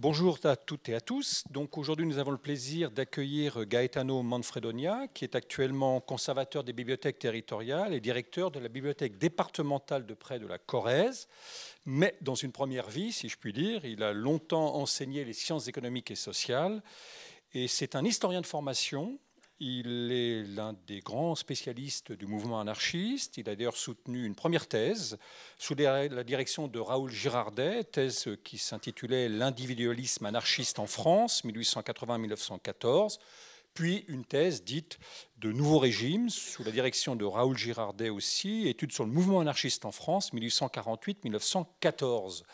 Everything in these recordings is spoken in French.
Bonjour à toutes et à tous. Donc aujourd'hui, nous avons le plaisir d'accueillir Gaetano Manfredonia, qui est actuellement conservateur des bibliothèques territoriales et directeur de la bibliothèque départementale de près de la Corrèze. Mais dans une première vie, si je puis dire, il a longtemps enseigné les sciences économiques et sociales. Et c'est un historien de formation, il est l'un des grands spécialistes du mouvement anarchiste. Il a d'ailleurs soutenu une première thèse sous la direction de Raoul Girardet, thèse qui s'intitulait L'individualisme anarchiste en France, 1880-1914, puis une thèse dite de Nouveau régimes », sous la direction de Raoul Girardet aussi, étude sur le mouvement anarchiste en France, 1848-1914.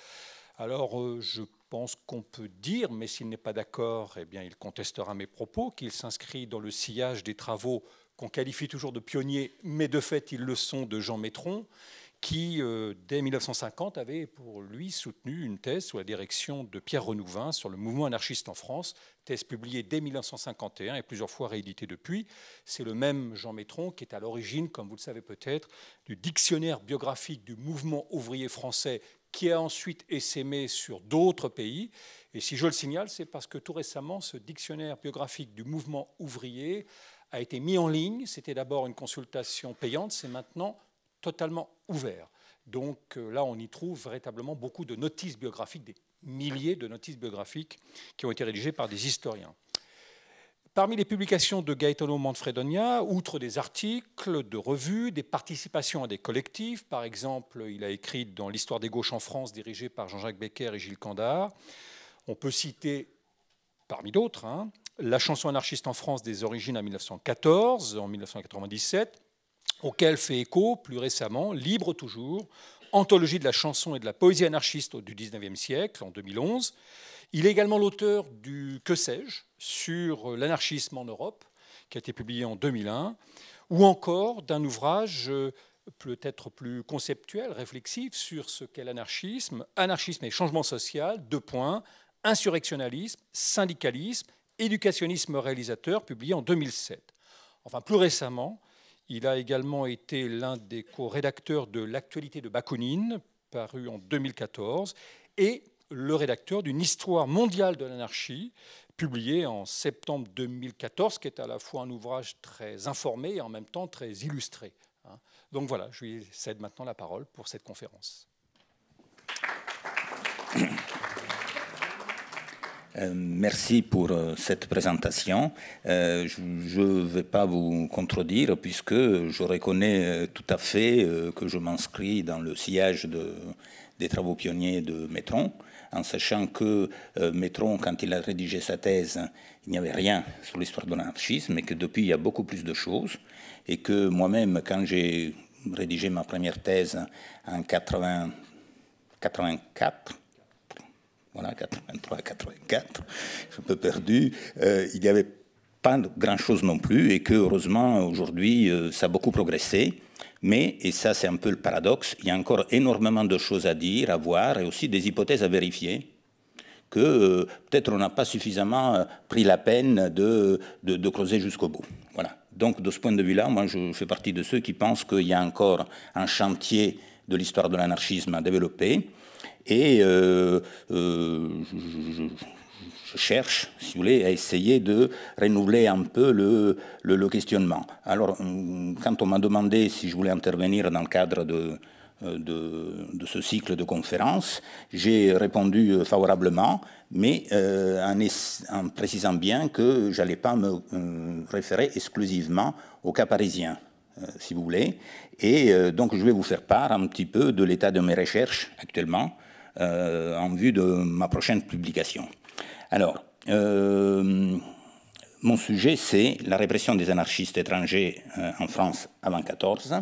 Alors, euh, je pense qu'on peut dire, mais s'il n'est pas d'accord, eh bien, il contestera mes propos, qu'il s'inscrit dans le sillage des travaux qu'on qualifie toujours de pionniers, mais de fait, ils le sont, de Jean Métron, qui, euh, dès 1950, avait pour lui soutenu une thèse sous la direction de Pierre Renouvin sur le mouvement anarchiste en France, thèse publiée dès 1951 et plusieurs fois rééditée depuis. C'est le même Jean Métron qui est à l'origine, comme vous le savez peut-être, du dictionnaire biographique du mouvement ouvrier français qui a ensuite essaimé sur d'autres pays. Et si je le signale, c'est parce que tout récemment, ce dictionnaire biographique du mouvement ouvrier a été mis en ligne. C'était d'abord une consultation payante, c'est maintenant totalement ouvert. Donc euh, là, on y trouve véritablement beaucoup de notices biographiques, des milliers de notices biographiques qui ont été rédigées par des historiens. Parmi les publications de Gaetano Manfredonia, outre des articles, de revues, des participations à des collectifs, par exemple, il a écrit dans L'histoire des gauches en France, dirigée par Jean-Jacques Becker et Gilles Candard. On peut citer, parmi d'autres, hein, La chanson anarchiste en France des origines à 1914, en 1997, auquel fait écho plus récemment Libre toujours, anthologie de la chanson et de la poésie anarchiste du 19e siècle, en 2011. Il est également l'auteur du Que sais-je sur euh, l'anarchisme en Europe, qui a été publié en 2001, ou encore d'un ouvrage euh, peut-être plus conceptuel, réflexif, sur ce qu'est l'anarchisme, anarchisme et changement social, deux points, insurrectionnalisme, syndicalisme, éducationnisme réalisateur, publié en 2007. Enfin, plus récemment, il a également été l'un des co-rédacteurs de L'actualité de Bakounine, paru en 2014, et le rédacteur d'une histoire mondiale de l'anarchie, publiée en septembre 2014, qui est à la fois un ouvrage très informé et en même temps très illustré. Hein. Donc voilà, je lui cède maintenant la parole pour cette conférence. Euh, merci pour euh, cette présentation. Euh, je ne vais pas vous contredire puisque je reconnais tout à fait que je m'inscris dans le sillage de, des travaux pionniers de Métron en sachant que euh, Metron, quand il a rédigé sa thèse, il n'y avait rien sur l'histoire de l'anarchisme, et que depuis, il y a beaucoup plus de choses, et que moi-même, quand j'ai rédigé ma première thèse en 80, 84, 83, 84, un peu perdu, euh, il n'y avait pas grand-chose non plus, et que heureusement, aujourd'hui, euh, ça a beaucoup progressé. Mais, et ça c'est un peu le paradoxe, il y a encore énormément de choses à dire, à voir, et aussi des hypothèses à vérifier, que euh, peut-être on n'a pas suffisamment euh, pris la peine de, de, creuser jusqu'au bout. Voilà. Donc de ce point de vue-là, moi je fais partie de ceux qui pensent qu'il y a encore un chantier de l'histoire de l'anarchisme à développer. Et euh, cherche, si vous voulez, à essayer de renouveler un peu le, questionnement. Alors, quand on m'a demandé si je voulais intervenir dans le cadre de, euh, de, ce cycle de conférences. J'ai répondu euh, favorablement, mais euh, en, en, précisant bien que je n'allais pas me référer exclusivement au cas parisien, si vous voulez. Et donc je vais vous faire part un petit peu de l'état de mes recherches actuellement en vue de ma prochaine publication. Alors, euh, mon sujet, c'est la répression des anarchistes étrangers euh, en France avant 14.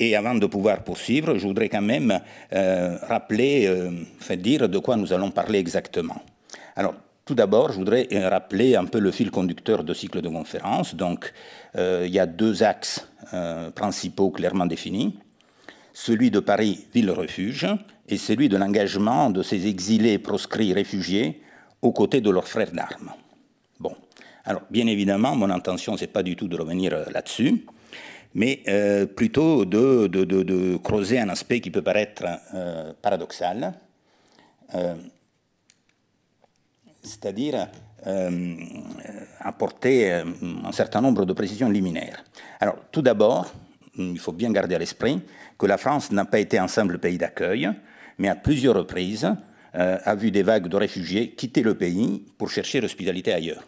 Et avant de pouvoir poursuivre, je voudrais quand même euh, rappeler, dire de quoi nous allons parler exactement. Alors, tout d'abord, je voudrais rappeler un peu le fil conducteur de cycle de conférence. Donc, il y a deux axes principaux clairement définis celui de Paris, ville-refuge, et celui de l'engagement de ces exilés, proscrits, réfugiés aux côtés de leurs frères d'armes. Bon, alors bien évidemment, mon intention, ce n'est pas du tout de revenir euh, là-dessus, mais euh, plutôt de, creuser un aspect qui peut paraître euh, paradoxal, c'est-à-dire apporter un certain nombre de précisions liminaires. Alors, tout d'abord, hum, il faut bien garder à l'esprit que la France n'a pas été un simple pays d'accueil, mais à plusieurs reprises, euh, a vu des vagues de réfugiés quitter le pays pour chercher l'hospitalité ailleurs.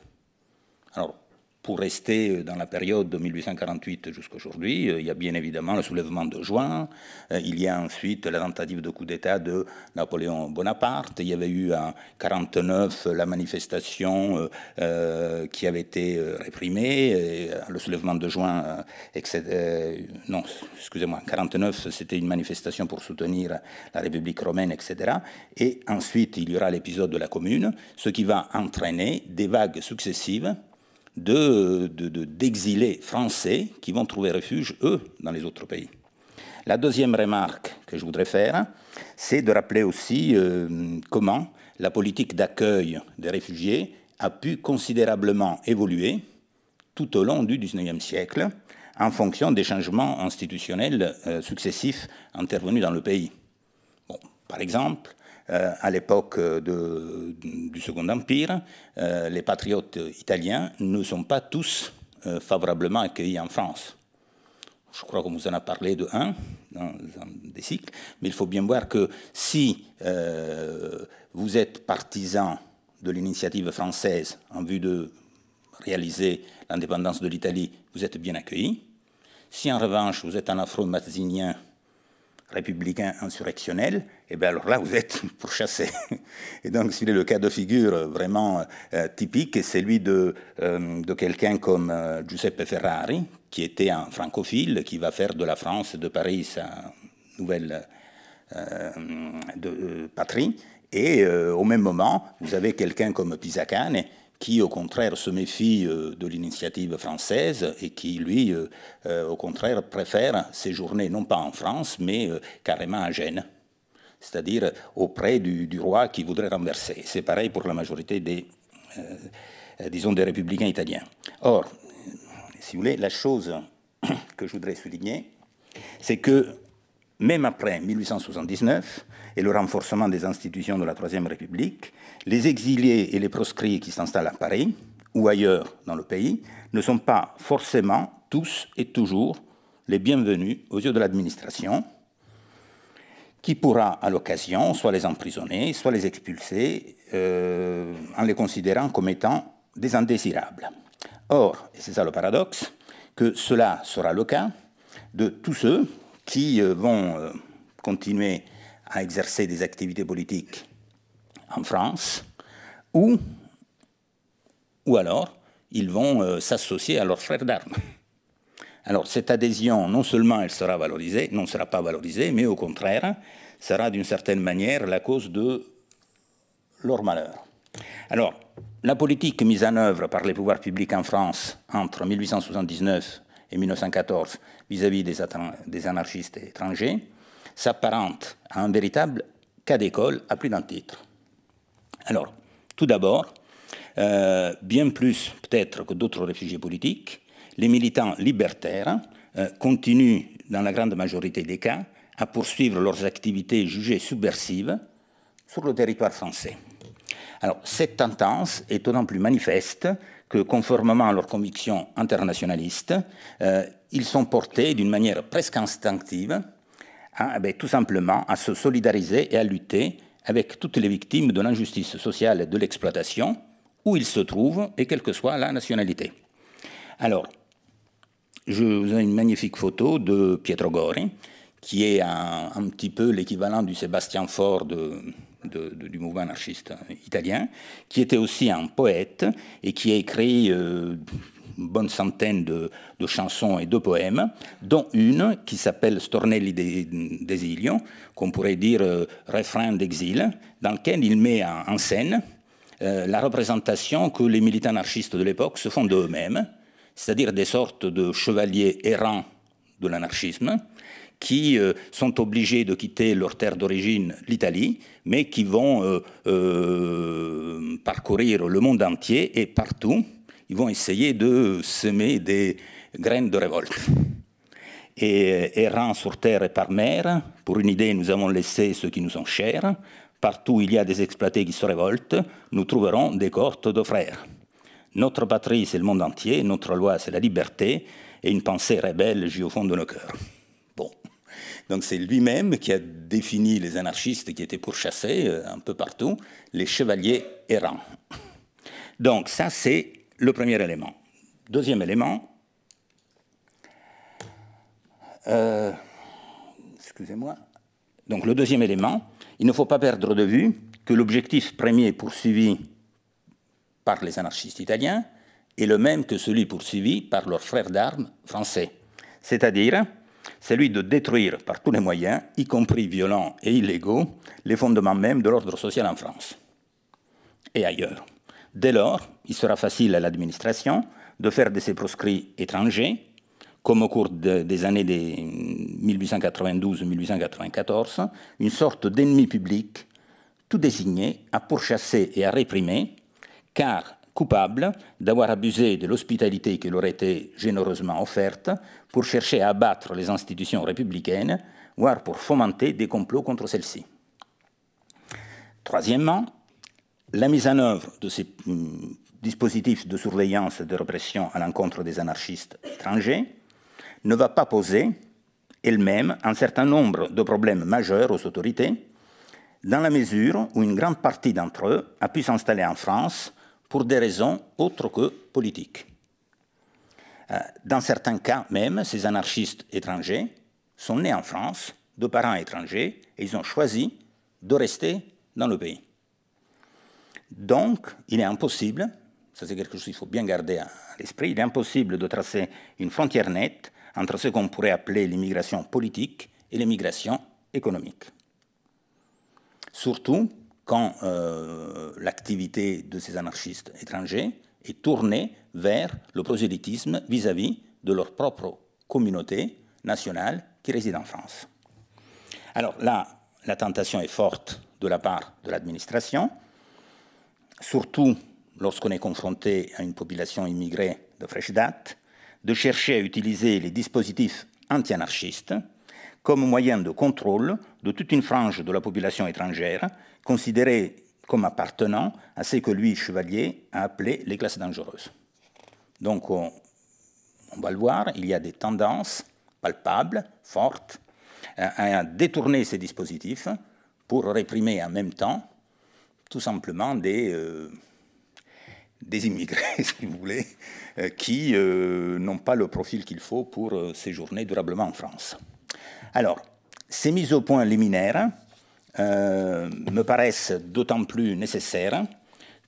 Alors, pour rester dans la période de 1848 jusqu'à aujourd'hui, il y a bien évidemment le soulèvement de juin, euh, il y a ensuite la tentative de coup d'État de Napoléon Bonaparte, il y avait eu en 49 la manifestation euh, euh, qui avait été réprimée, le soulèvement de juin, euh, non, excusez-moi, 49 c'était une manifestation pour soutenir la République romaine, etc. Et ensuite il y aura l'épisode de la Commune, ce qui va entraîner des vagues successives d'exilés de, de, français qui vont trouver refuge, eux, dans les autres pays. La deuxième remarque que je voudrais faire, c'est de rappeler aussi euh, comment la politique d'accueil des réfugiés a pu considérablement évoluer tout au long du XIXe siècle en fonction des changements institutionnels euh, successifs intervenus dans le pays. par exemple, euh, à l'époque euh, du Second Empire, euh, les patriotes italiens ne sont pas tous favorablement accueillis en France. Je crois qu'on vous en a parlé de un dans, dans, des cycles, mais il faut bien voir que si vous êtes partisan de l'initiative française en vue de réaliser l'indépendance de l'Italie, vous êtes bien accueilli. Si en revanche vous êtes un afro-mazinien républicain insurrectionnel, et eh bien alors là, vous êtes pourchassé. Et donc, si le cas de figure euh, vraiment typique, euh, typique c'est celui de, euh, de quelqu'un comme Giuseppe Ferrari, qui était un francophile, qui va faire de la France, de Paris, sa nouvelle de, patrie. Et au même moment, vous avez quelqu'un comme Pisacane, qui au contraire se méfie de l'initiative française et qui lui au contraire préfère séjourner non pas en France mais carrément à Gênes c'est-à-dire euh, auprès du, roi qui voudrait renverser. C'est pareil pour la majorité des, euh, euh, disons, des républicains italiens. Or, si vous voulez, la chose que je voudrais souligner, c'est que même après 1879 et le renforcement des institutions de la Troisième République, les exilés et les proscrits qui s'installent à Paris ou ailleurs dans le pays ne sont pas forcément tous et toujours les bienvenus aux yeux de l'administration, qui pourra, à l'occasion, soit les emprisonner, soit les expulser, euh, en les considérant comme étant des indésirables. Or, et c'est ça le paradoxe, que cela sera le cas de tous ceux qui euh, vont euh, continuer à exercer des activités politiques en France, ou, ou alors ils vont s'associer à leurs frères d'armes. Alors cette adhésion, non seulement elle sera valorisée, non sera pas valorisée, mais au contraire, sera d'une certaine manière la cause de leur malheur. Alors, la politique mise en œuvre par les pouvoirs publics en France entre 1879 et 1914 vis-à-vis des, anarchistes étrangers s'apparente à un véritable cas d'école à plus d'un titre. Alors, tout d'abord, euh, bien plus peut-être que d'autres réfugiés politiques, les militants libertaires euh, continuent, dans la grande majorité des cas, à poursuivre leurs activités jugées subversives sur le territoire français. Alors, cette tendance est d'autant plus manifeste que, conformément à leurs convictions internationalistes, euh, ils sont portés d'une manière presque instinctive, eh ben, tout simplement, à se solidariser et à lutter avec toutes les victimes de l'injustice sociale et de l'exploitation, où ils se trouvent et quelle que soit la nationalité. Alors, je vous ai une magnifique photo de Pietro Gori qui est un, petit peu l'équivalent du Sébastien Faure du mouvement anarchiste italien, qui était aussi un poète et qui a écrit euh, une bonne centaine de, chansons et de poèmes, dont une qui s'appelle Stornelli d'Esilio, qu'on pourrait dire Réfrain euh, Refrain d'exil, dans lequel il met en, scène euh, la représentation que les militants anarchistes de l'époque se font d'eux-mêmes c'est-à-dire des sortes de chevaliers errants de l'anarchisme, qui euh, sont obligés de quitter leur terre d'origine, l'Italie, mais qui vont euh, euh, parcourir le monde entier et partout, ils vont essayer de semer des graines de révolte. Et errant sur terre et par mer, pour une idée, nous avons laissé ceux qui nous sont chers. Partout il y a des exploités qui se révoltent, nous trouverons des cohortes de frères. Notre patrie, c'est le monde entier, notre loi, c'est la liberté, et une pensée rebelle j'ai au fond de nos cœurs. Bon. Donc c'est lui-même qui a défini les anarchistes qui étaient pourchassés euh, un peu partout, les chevaliers errants. Donc ça, c'est le premier élément. Deuxième élément, euh, excusez-moi. Donc le deuxième élément, il ne faut pas perdre de vue que l'objectif premier poursuivi par les anarchistes italiens est le même que celui poursuivi par leurs frères d'armes français, c'est-à-dire celui de détruire par tous les moyens, y compris violents et illégaux, les fondements même de l'ordre social en France et ailleurs. Dès lors, il sera facile à l'administration de faire de ces proscrits étrangers, comme au cours des années 1892-1894, une sorte d'ennemi public tout désigné à pourchasser et à réprimer, car coupable d'avoir abusé de l'hospitalité qui leur était généreusement offerte pour chercher à abattre les institutions républicaines, voire pour fomenter des complots contre celles-ci. Troisièmement, la mise en œuvre de ces hmm, dispositifs de surveillance et de répression à l'encontre des anarchistes étrangers ne va pas poser elle-même un certain nombre de problèmes majeurs aux autorités, dans la mesure où une grande partie d'entre eux a pu s'installer en France pour des raisons autres que politiques. Euh, dans certains cas même, ces anarchistes étrangers sont nés en France de parents étrangers et ils ont choisi de rester dans le pays. Donc, il est impossible, ça c'est quelque chose qu'il faut bien garder à l'esprit, il est impossible de tracer une frontière nette entre ce qu'on pourrait appeler l'immigration politique et l'immigration économique. Surtout quand euh, l'activité de ces anarchistes étrangers est tournée vers le prosélytisme vis-à-vis de leur propre communauté nationale qui réside en France. Alors là, la tentation est forte de la part de l'administration, surtout lorsqu'on est confronté à une population immigrée de fraîche date, de chercher à utiliser les dispositifs anti-anarchistes comme moyen de contrôle de toute une frange de la population étrangère considéré comme appartenant à ce que lui, Chevalier, a appelé les classes dangereuses. Donc, on, va le voir, il y a des tendances palpables, fortes, à, détourner ces dispositifs pour réprimer en même temps, tout simplement, des, euh, des immigrés, si vous voulez, euh, qui euh, n'ont pas le profil qu'il faut pour séjourner durablement en France. Alors, ces mises au point liminaires, euh, me paraissent d'autant plus nécessaires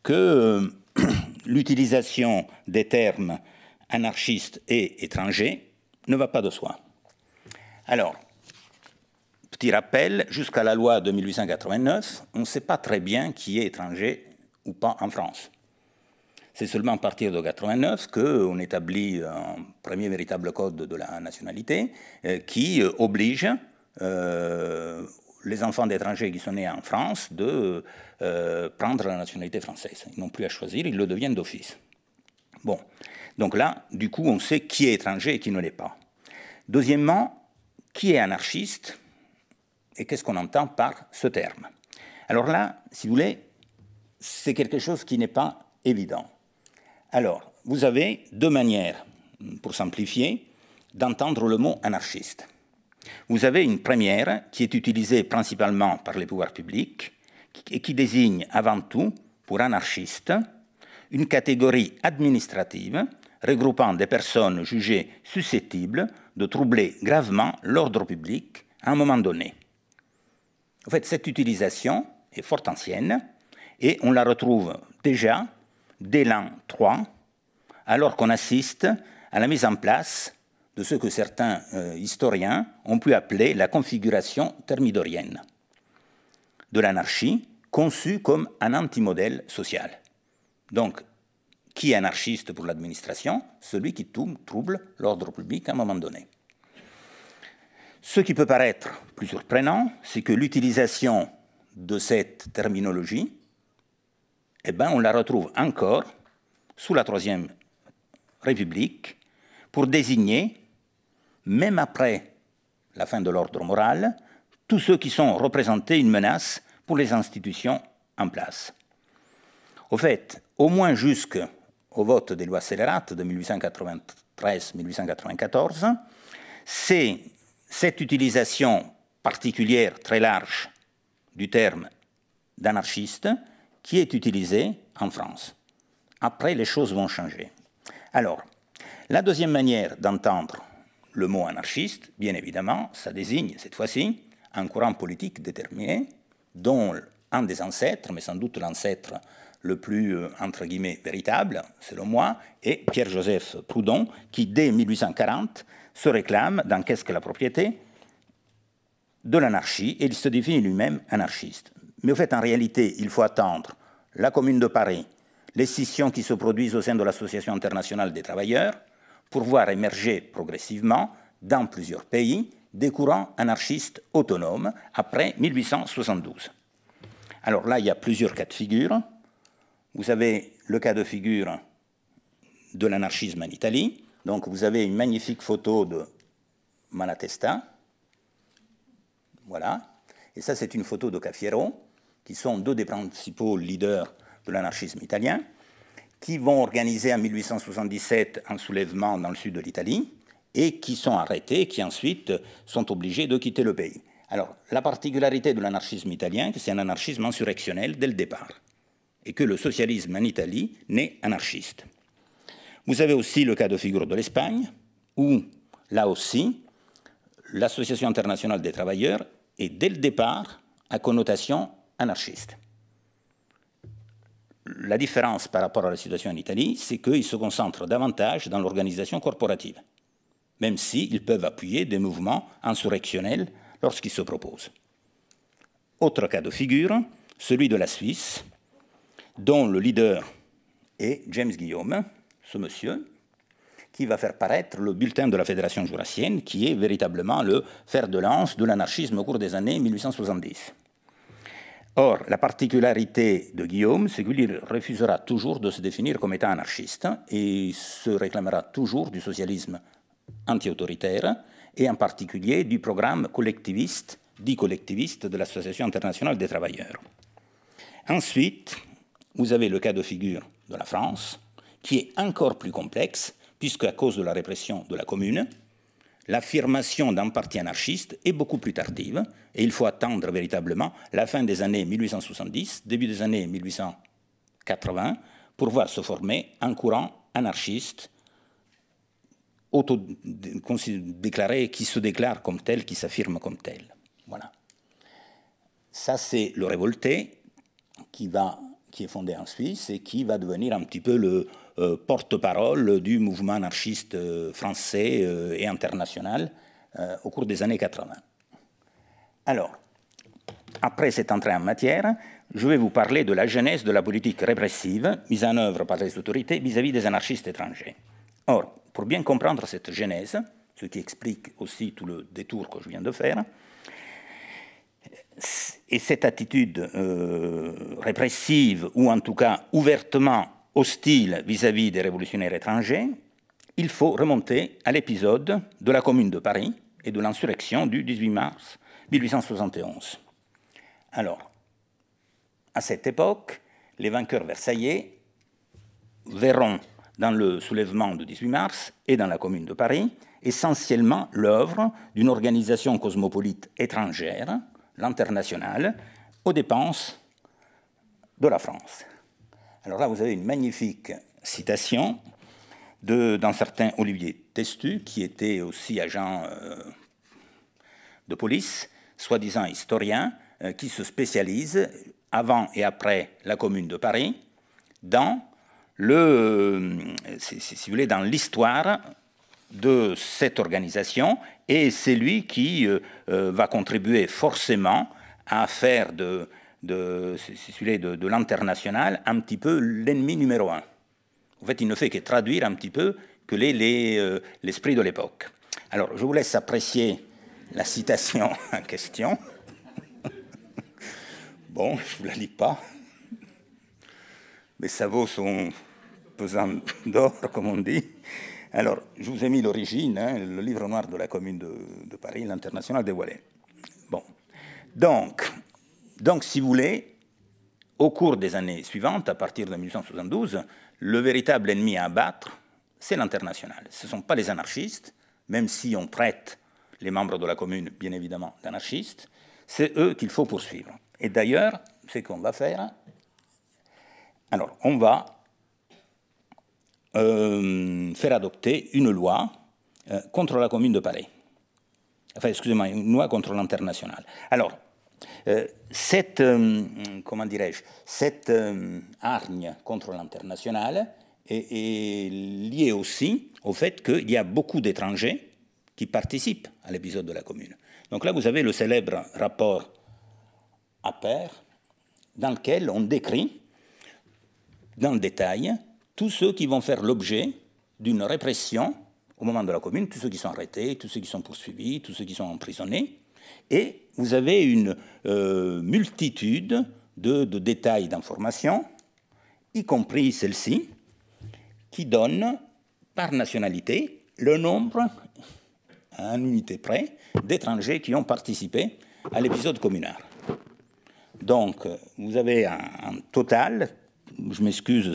que euh, l'utilisation des termes anarchistes et étranger ne va pas de soi. Alors, petit rappel, jusqu'à la loi de 1889, on ne sait pas très bien qui est étranger ou pas en France. C'est seulement à partir de 1989 qu'on euh, établit un premier véritable code de la nationalité qui oblige les enfants d'étrangers qui sont nés en France de euh, prendre la nationalité française. Ils n'ont plus à choisir, ils le deviennent d'office. Bon, donc là, du coup, on sait qui est étranger et qui ne l'est pas. Deuxièmement, qui est anarchiste et qu'est-ce qu'on entend par ce terme Alors là, si vous voulez, c'est quelque chose qui n'est pas évident. Alors, vous avez deux manières, pour simplifier, d'entendre le mot anarchiste. Vous avez une première qui est utilisée principalement par les pouvoirs publics et qui désigne avant tout, pour anarchistes, une catégorie administrative regroupant des personnes jugées susceptibles de troubler gravement l'ordre public à un moment donné. En fait, cette utilisation est fort ancienne et on la retrouve déjà dès l'an 3, alors qu'on assiste à la mise en place de ce que certains euh, historiens ont pu appeler la configuration thermidorienne de l'anarchie conçue comme un antimodèle social. Donc, qui est anarchiste pour l'administration Celui qui trouble l'ordre public à un moment donné. Ce qui peut paraître plus surprenant, c'est que l'utilisation de cette terminologie, eh ben, on la retrouve encore sous la Troisième République pour désigner même après la fin de l'ordre moral, tous ceux qui sont représentés une menace pour les institutions en place. Au fait, au moins jusqu'au vote des lois scélérates de 1893-1894, c'est cette utilisation particulière, très large, du terme d'anarchiste qui est utilisée en France. Après, les choses vont changer. Alors, la deuxième manière d'entendre le mot anarchiste, bien évidemment, ça désigne cette fois-ci un courant politique déterminé dont un des ancêtres, mais sans doute l'ancêtre le plus, euh, entre guillemets, véritable, selon moi, est Pierre-Joseph Proudhon, qui, dès 1840, se réclame dans Qu'est-ce que la propriété de l'anarchie, et il se définit lui-même anarchiste. Mais au fait, en réalité, il faut attendre la Commune de Paris, les scissions qui se produisent au sein de l'Association internationale des travailleurs, pour voir émerger progressivement, dans plusieurs pays, des courants anarchistes autonomes après 1872. Alors là, il y a plusieurs cas de figure. Vous avez le cas de figure de l'anarchisme en Italie. Donc vous avez une magnifique photo de Malatesta. Voilà. Et ça, c'est une photo de Cafiero, qui sont deux des principaux leaders de l'anarchisme italien qui vont organiser en 1877 un soulèvement dans le sud de l'Italie et qui sont arrêtés, qui ensuite sont obligés de quitter le pays. Alors, la particularité de l'anarchisme italien, c'est un anarchisme insurrectionnel dès le départ, et que le socialisme en Italie n'est anarchiste. Vous avez aussi le cas de figure de l'Espagne, où, là aussi, l'Association internationale des travailleurs est dès le départ à connotation anarchiste la différence par rapport à la situation en Italie, c'est qu'ils se concentrent davantage dans l'organisation corporative, même s'ils peuvent appuyer des mouvements insurrectionnels lorsqu'ils se proposent. Autre cas de figure, celui de la Suisse, dont le leader est James Guillaume, ce monsieur, qui va faire paraître le bulletin de la Fédération jurassienne, qui est véritablement le fer de lance de l'anarchisme au cours des années 1870. Or, la particularité de Guillaume, c'est qu'il refusera toujours de se définir comme étant anarchiste et se réclamera toujours du socialisme anti-autoritaire et en particulier du programme collectiviste, dit collectiviste de l'Association internationale des travailleurs. Ensuite, vous avez le cas de figure de la France, qui est encore plus complexe, puisque à cause de la répression de la Commune, L'affirmation d'un parti anarchiste est beaucoup plus tardive et il faut attendre véritablement la fin des années 1870, début des années 1880 pour voir se former un courant anarchiste auto-déclaré, qui se déclare comme tel, qui s'affirme comme tel. Voilà. Ça, c'est le révolté qui, va, qui est fondé en Suisse et qui va devenir un petit peu le, euh, porte-parole du mouvement anarchiste euh, français euh, et international au cours des années 80. Alors, après cette entrée en matière, je vais vous parler de la genèse de la politique répressive mise en œuvre par les autorités vis-à-vis des anarchistes étrangers. Or, pour bien comprendre cette genèse, ce qui explique aussi tout le détour que je viens de faire, et cette attitude répressive, ou en tout cas ouvertement hostile vis-à-vis des révolutionnaires étrangers, il faut remonter à l'épisode de la Commune de Paris et de l'insurrection du 18 mars 1871. Alors, à cette époque, les vainqueurs versaillais verront dans le soulèvement du 18 mars et dans la Commune de Paris essentiellement l'œuvre d'une organisation cosmopolite étrangère, l'internationale, aux dépenses de la France. Alors là, vous avez une magnifique citation d'un certain Olivier Testu, qui était aussi agent euh, de police, soi-disant historien, euh, qui se spécialise avant et après la Commune de Paris dans le, euh, si vous voulez, dans l'histoire de cette organisation, et c'est lui qui va contribuer forcément à faire de de, de, de l'international, un petit peu l'ennemi numéro un. En fait, il ne fait que traduire un petit peu que euh, l'esprit de l'époque. Alors, je vous laisse apprécier la citation en question. Bon, je ne vous la lis pas, mais ça vaut son pesant d'or, comme on dit. Alors, je vous ai mis l'origine, hein, le livre noir de la commune de, de Paris, l'international dévoilé. Bon, donc, donc, si vous voulez, au cours des années suivantes, à partir de 1872, le véritable ennemi à abattre, c'est l'international. Ce ne sont pas les anarchistes, même si on prête les membres de la commune, bien évidemment, d'anarchistes, c'est eux qu'il faut poursuivre. Et d'ailleurs, ce qu'on va faire, alors on va euh, faire adopter une loi euh, contre la commune de Paris. Enfin, excusez-moi, une loi contre l'international. Alors, euh, cette, euh, comment dirais-je, cette euh, hargne contre l'international est, est, liée aussi au fait qu'il y a beaucoup d'étrangers qui participent à l'épisode de la Commune. Donc là, vous avez le célèbre rapport à Père, dans lequel on décrit dans le détail tous ceux qui vont faire l'objet d'une répression au moment de la Commune, tous ceux qui sont arrêtés, tous ceux qui sont poursuivis, tous ceux qui sont emprisonnés, et vous avez une euh, multitude de, détails d'informations, y compris celle-ci, qui donne par nationalité le nombre, à une unité près, d'étrangers qui ont participé à l'épisode communard. Donc, vous avez un, total, je m'excuse,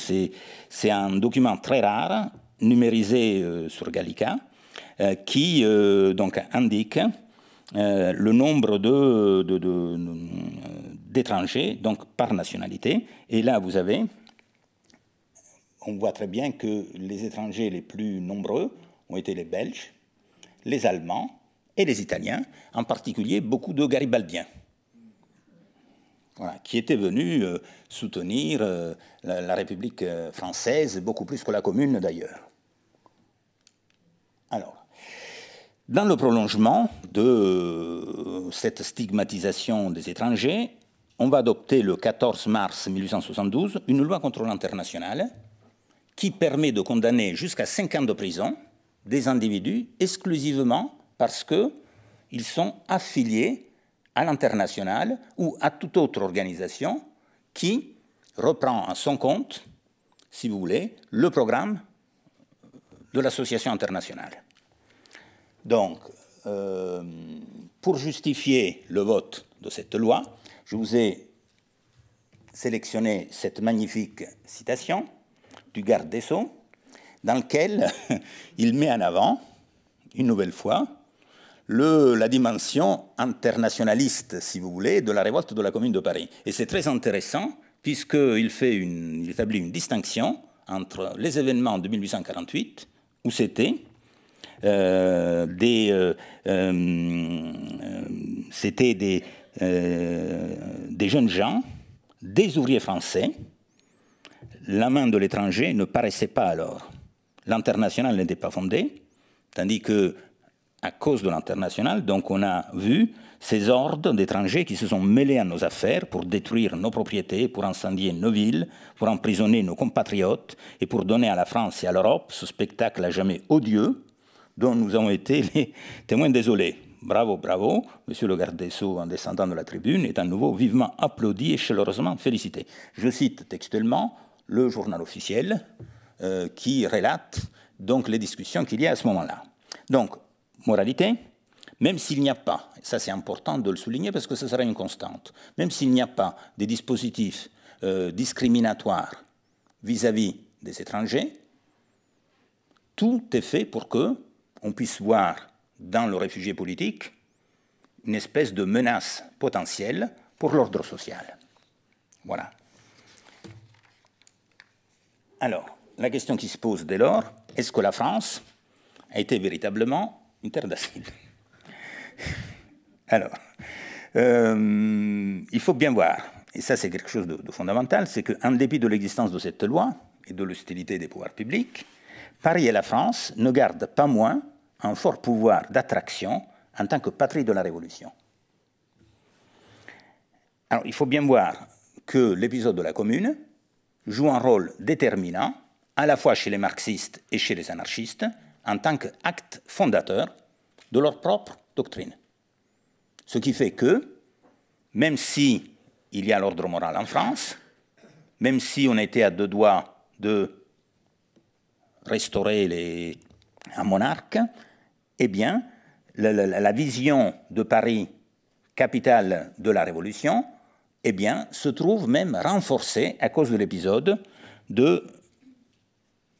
c'est un document très rare, numérisé euh, sur Gallica, euh, qui donc indique euh, le nombre d'étrangers, de, donc par nationalité. Et là, vous avez, on voit très bien que les étrangers les plus nombreux ont été les Belges, les Allemands et les Italiens, en particulier beaucoup de Garibaldiens. qui étaient venus euh, soutenir euh, la, République française, beaucoup plus que la Commune d'ailleurs. Alors, dans le prolongement de euh, cette stigmatisation des étrangers, on va adopter le 14 mars 1872 une loi contre l'international qui permet de condamner jusqu'à 5 ans de prison des individus exclusivement parce qu'ils sont affiliés à l'international ou à toute autre organisation qui reprend à son compte, si vous voulez, le programme de l'association internationale. Donc, euh, pour justifier le vote de cette loi, je vous ai sélectionné cette magnifique citation du garde des Sceaux, dans laquelle il met en avant, une nouvelle fois, la dimension internationaliste, si vous voulez, de la révolte de la Commune de Paris. Et c'est très intéressant, puisqu'il fait une, il établit une distinction entre les événements de 1848, où c'était euh, euh, euh, c'était des, des jeunes gens, des ouvriers français. La main de l'étranger ne paraissait pas alors. L'international n'était pas fondé, tandis que à cause de l'international, donc on a vu ces ordres d'étrangers qui se sont mêlés à nos affaires pour détruire nos propriétés, pour incendier nos villes, pour emprisonner nos compatriotes et pour donner à la France et à l'Europe ce spectacle à jamais odieux dont nous avons été les témoins désolés. Bravo, bravo, monsieur le garde des Sceaux, en descendant de la tribune, est à nouveau vivement applaudi et chaleureusement félicité. Je cite textuellement le journal officiel euh, qui relate donc les discussions qu'il y a à ce moment-là. Donc, moralité, même s'il n'y a pas, ça c'est important de le souligner parce que ce sera une constante, même s'il n'y a pas des dispositifs euh, discriminatoires vis à -vis des étrangers, tout est fait pour que on puisse voir dans le réfugié politique une espèce de menace potentielle pour l'ordre social. Voilà. Alors, la question qui se pose dès lors, est-ce que la France a été véritablement une terre d'asile Alors, euh, il faut bien voir, et ça c'est quelque chose de, de fondamental, c'est qu'en dépit de l'existence de cette loi et de l'hostilité des pouvoirs publics, Paris et la France ne gardent pas moins un fort pouvoir d'attraction en tant que patrie de la Révolution. Alors, il faut bien voir que l'épisode de la Commune joue un rôle déterminant à la fois chez les marxistes et chez les anarchistes en tant qu'acte fondateur de leur propre doctrine. Ce qui fait que, même si il y a l'ordre moral en France, même si on était à deux doigts de restaurer les, un monarque, eh bien, la, vision de Paris, capitale de la Révolution, eh bien, se trouve même renforcée à cause de l'épisode du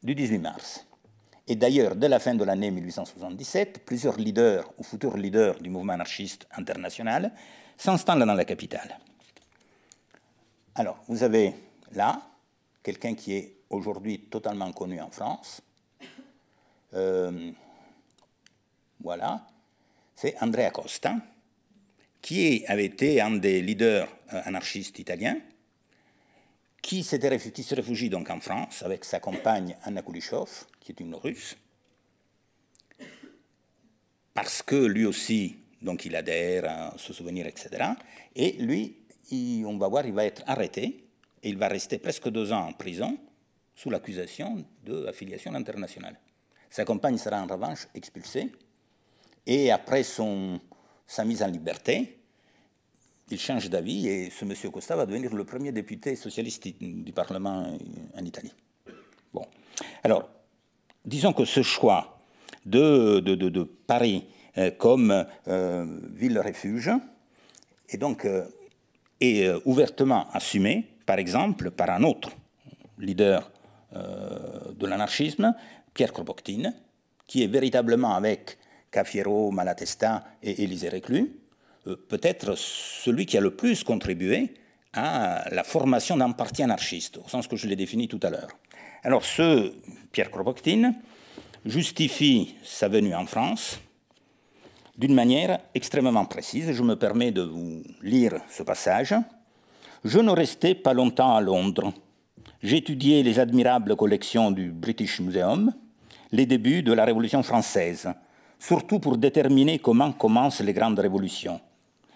18 mars. Et d'ailleurs, dès la fin de l'année 1877, plusieurs leaders ou futurs leaders du mouvement anarchiste international s'installent dans la capitale. Alors, vous avez là quelqu'un qui est aujourd'hui totalement connu en France. Euh, voilà. C'est Andrea Costa, qui avait été un des leaders euh, anarchistes italiens, qui, se réfugie donc en France avec sa compagne Anna Kulishov, qui est une russe, parce que lui aussi, donc il adhère à ce souvenir, etc. Et lui, on va voir, il va être arrêté, et il va rester presque deux ans en prison, sous l'accusation d'affiliation internationale. Sa compagne sera en revanche expulsée et après son, sa mise en liberté, il change d'avis et ce monsieur Costa va devenir le premier député socialiste du Parlement en Italie. Bon. Alors, disons que ce choix de, de, Paris euh, comme euh, ville-refuge est donc euh, est ouvertement assumé, par exemple, par un autre leader euh, de l'anarchisme, Pierre Kropotkin, qui est véritablement avec Cafiero, Malatesta et Élisée Reclus, euh, peut-être celui qui a le plus contribué à la formation d'un parti anarchiste, au sens que je l'ai défini tout à l'heure. Alors ce Pierre Kropotkin justifie sa venue en France d'une manière extrêmement précise. Je me permets de vous lire ce passage. Je ne restais pas longtemps à Londres j'étudiais les admirables collections du British Museum, les débuts de la Révolution française, surtout pour déterminer comment commencent les grandes révolutions.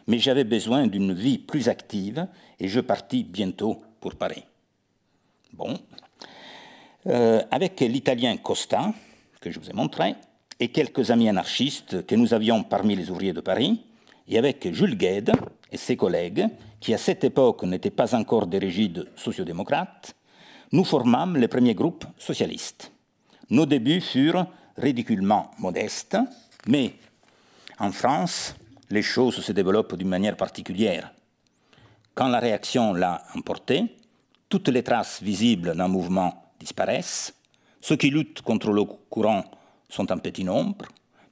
Mais j'avais besoin d'une vie plus active et je partis bientôt pour Paris. Bon. Euh, avec l'Italien Costa, que je vous ai montré, et quelques amis anarchistes que nous avions parmi les ouvriers de Paris, et avec Jules Gued et ses collègues, qui à cette époque n'étaient pas encore des rigides sociodémocrates, nous formâmes les premiers groupes socialistes. Nos débuts furent ridiculement modestes, mais en France, les choses se développent d'une manière particulière. Quand la réaction l'a emporté, toutes les traces visibles d'un mouvement disparaissent. Ceux qui luttent contre le courant sont en petit nombre,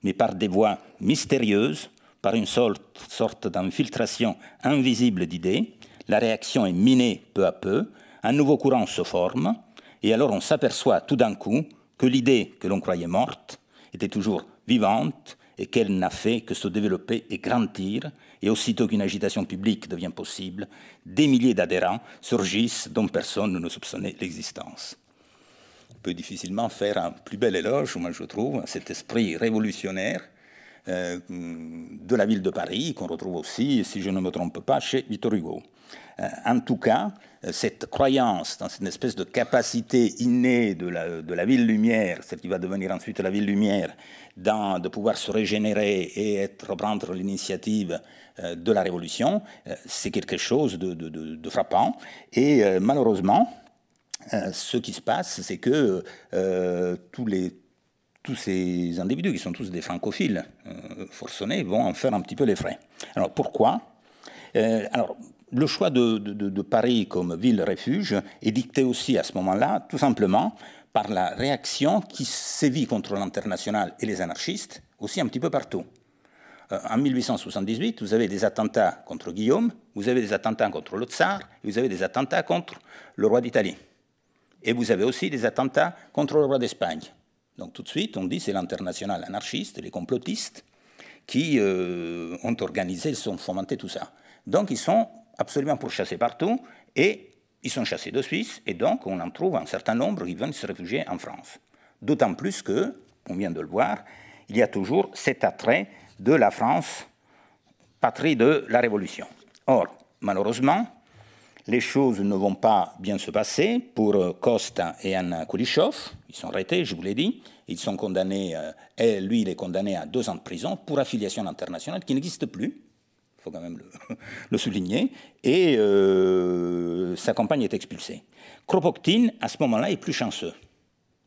mais par des voies mystérieuses, par une sorte d'infiltration invisible d'idées, la réaction est minée peu à peu un nouveau courant se forme, et alors on s'aperçoit tout d'un coup que l'idée que l'on croyait morte était toujours vivante et qu'elle n'a fait que se développer et grandir, et aussitôt qu'une agitation publique devient possible, des milliers d'adhérents surgissent dont personne ne soupçonnait l'existence. On peut difficilement faire un plus bel éloge, moi je trouve, à cet esprit révolutionnaire euh, de la ville de Paris, qu'on retrouve aussi, si je ne me trompe pas, chez Victor Hugo. Euh, en tout cas, euh, cette croyance dans une espèce de capacité innée de la, ville lumière, celle qui va devenir ensuite la ville lumière, dans, de pouvoir se régénérer et reprendre l'initiative euh, de la révolution, euh, c'est quelque chose de, frappant. Et malheureusement, ce qui se passe, c'est que tous ces individus, qui sont tous des francophiles euh, vont en faire un petit peu les frais. Alors pourquoi le choix de, Paris comme ville-refuge est dicté aussi à ce moment-là, tout simplement, par la réaction qui sévit contre l'international et les anarchistes, aussi un petit peu partout. Euh, en 1878, vous avez des attentats contre Guillaume, vous avez des attentats contre le tsar, vous avez des attentats contre le roi d'Italie. Et vous avez aussi des attentats contre le roi d'Espagne. Donc tout de suite, on dit c'est l'international anarchiste, les complotistes, qui euh, ont organisé, sont fomenté tout ça. Donc ils sont absolument pour chasser partout, et ils sont chassés de Suisse, et donc on en trouve un certain nombre qui viennent se réfugier en France. D'autant plus que, on vient de le voir, il y a toujours cet attrait de la France, patrie de la Révolution. Or, malheureusement, les choses ne vont pas bien se passer pour euh, Costa et Anna Kulishov. Ils sont arrêtés, je vous l'ai dit. Ils sont condamnés, euh, et lui, il est condamné à deux ans de prison pour affiliation internationale qui n'existe plus il faut quand même le, souligner, et euh, sa compagne est expulsée. Kropotkin, à ce moment-là, est plus chanceux.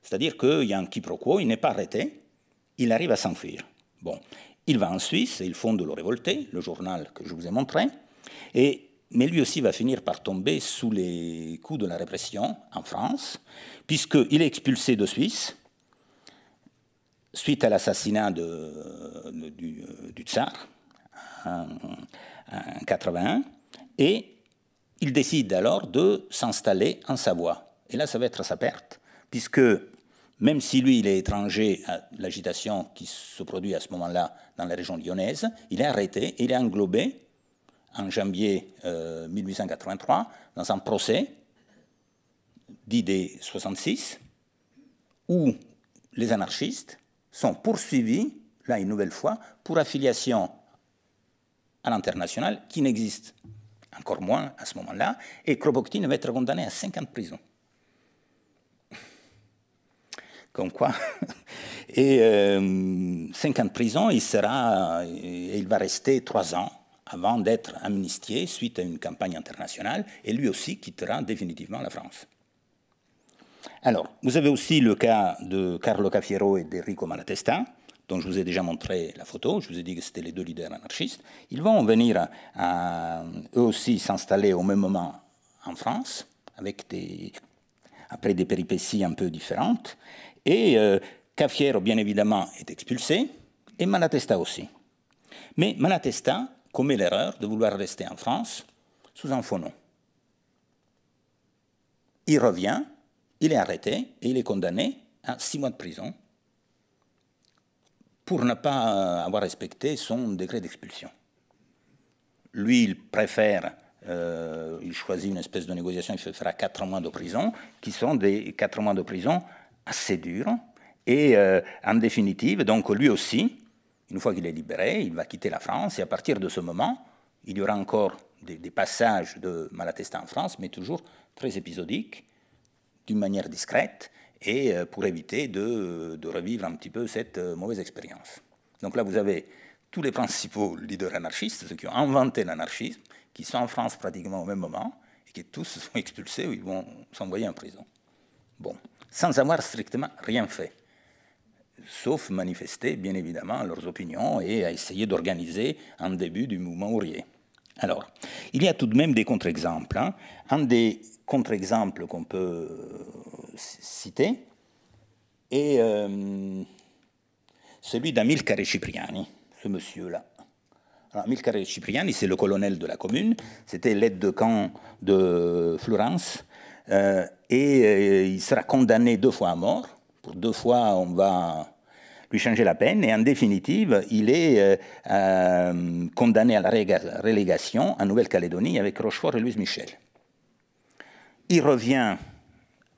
C'est-à-dire qu'il y a un quiproquo, il n'est pas arrêté, il arrive à s'enfuir. Bon, il va en Suisse et il fonde Le Révolté, le journal que je vous ai montré, et, mais lui aussi va finir par tomber sous les coups de la répression en France, puisqu'il est expulsé de Suisse suite à l'assassinat euh, du tsar, et il décide alors de s'installer en Savoie. Et là, ça va être à sa perte, puisque même si lui, il est étranger à l'agitation qui se produit à ce moment-là dans la région lyonnaise, il est arrêté, et il est englobé en janvier 1883 dans un procès dit 66, où les anarchistes sont poursuivis, là une nouvelle fois, pour affiliation à l'international qui n'existe encore moins à ce moment-là, et Kroboktine va être condamné à 50 ans de prison. Comme quoi, et 50 euh, ans de prison, il, sera, il va rester 3 ans avant d'être amnistié suite à une campagne internationale, et lui aussi quittera définitivement la France. Alors, vous avez aussi le cas de Carlo Cafiero et d'Enrico Malatesta, dont je vous ai déjà montré la photo, je vous ai dit que c'était les deux leaders anarchistes, ils vont venir eux aussi s'installer au même moment en France, avec des, après des péripéties un peu différentes. Et euh, Cafiero, bien évidemment, est expulsé, et Malatesta aussi. Mais Malatesta commet l'erreur de vouloir rester en France sous un faux nom. Il revient, il est arrêté et il est condamné à six mois de prison pour ne pas euh, avoir respecté son décret d'expulsion. Lui, il préfère, euh, il choisit une espèce de négociation, il fera quatre mois de prison, qui sont des quatre mois de prison assez durs. Et euh, en définitive, donc lui aussi, une fois qu'il est libéré, il va quitter la France. Et à partir de ce moment, il y aura encore des passages de Malatesta en France, mais toujours très épisodiques, d'une manière discrète et euh, pour éviter euh, de, revivre un petit peu cette euh, mauvaise expérience. Donc là, vous avez tous les principaux leaders anarchistes, ceux qui ont inventé l'anarchisme, qui sont en France pratiquement au même moment, et qui tous se sont expulsés ou ils vont s'envoyer en prison. Bon, sans avoir strictement rien fait, sauf manifester, bien évidemment, leurs opinions et à essayer d'organiser un début du mouvement ouvrier. Alors, il y a tout de même des contre-exemples. Hein. Un des contre-exemples qu'on peut euh, citer est euh, celui d'Amilcare Cipriani, ce monsieur-là. Alors, Amilcare Cipriani, c'est le colonel de la commune, c'était l'aide de camp de Florence, euh, et il sera condamné deux fois à mort. Pour deux fois, on va lui changer la peine. Et en définitive, il est euh, euh, condamné à la relégation en Nouvelle-Calédonie avec Rochefort et Louise Michel. Il revient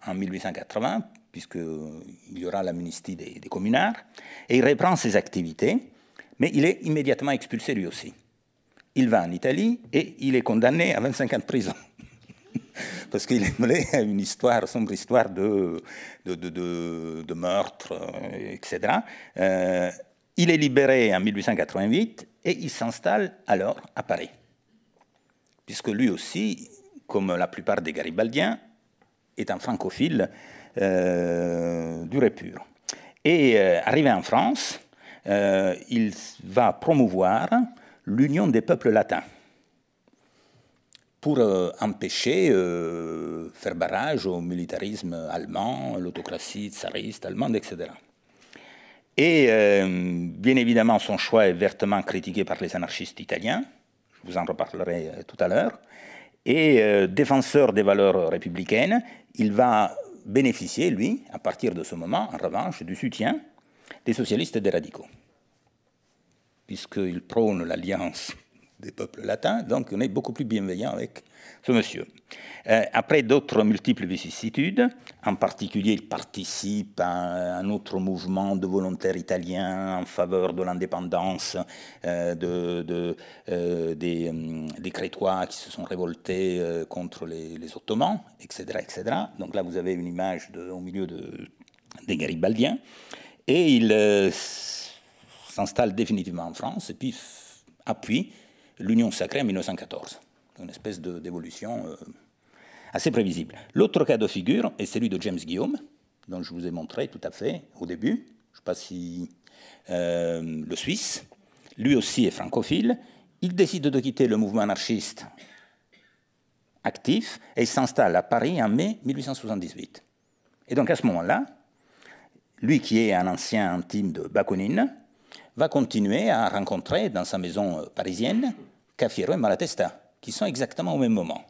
en 1880, puisqu'il euh, y aura l'amnistie des communards, et il reprend ses activités, mais il est immédiatement expulsé lui aussi. Il va en Italie et il est condamné à 25 ans de prison. parce qu'il est une histoire, sombre histoire de, de, meurtre, euh, etc. Euh, il est libéré en 1888 et il s'installe alors à Paris, puisque lui aussi, comme la plupart des garibaldiens, est un francophile euh, et pur. Euh, et arrivé en France, il va promouvoir l'union des peuples latins pour euh, empêcher, euh, faire barrage au militarisme allemand, l'autocratie tsariste allemande, etc. Et euh, bien évidemment, son choix est vertement critiqué par les anarchistes italiens, je vous en reparlerai tout à l'heure, et défenseur des valeurs républicaines, il va bénéficier, lui, à partir de ce moment, en revanche, du soutien des socialistes et des radicaux, puisqu'il prône l'alliance des peuples latins, donc on est beaucoup plus bienveillant avec ce monsieur. Euh, après d'autres multiples vicissitudes, en particulier il participe à un autre mouvement de volontaires italiens en faveur de l'indépendance euh, de, euh, hum, des, Crétois qui se sont révoltés contre les, Ottomans, etc., etc. Donc là vous avez une image de, au milieu des Garibaldiens. Et il s'installe définitivement en France et puis appuie l'Union sacrée en 1914. Une espèce d'évolution euh, assez prévisible. L'autre cas de figure est celui de James Guillaume, dont je vous ai montré tout à fait au début. Je ne sais pas si euh, le Suisse, lui aussi est francophile. Il décide de quitter le mouvement anarchiste actif et s'installe à Paris en mai 1878. Et donc à ce moment-là, lui qui est un ancien intime de Bakounine, va continuer à rencontrer dans sa maison euh, parisienne Cafiero et Malatesta, qui sont exactement au même moment.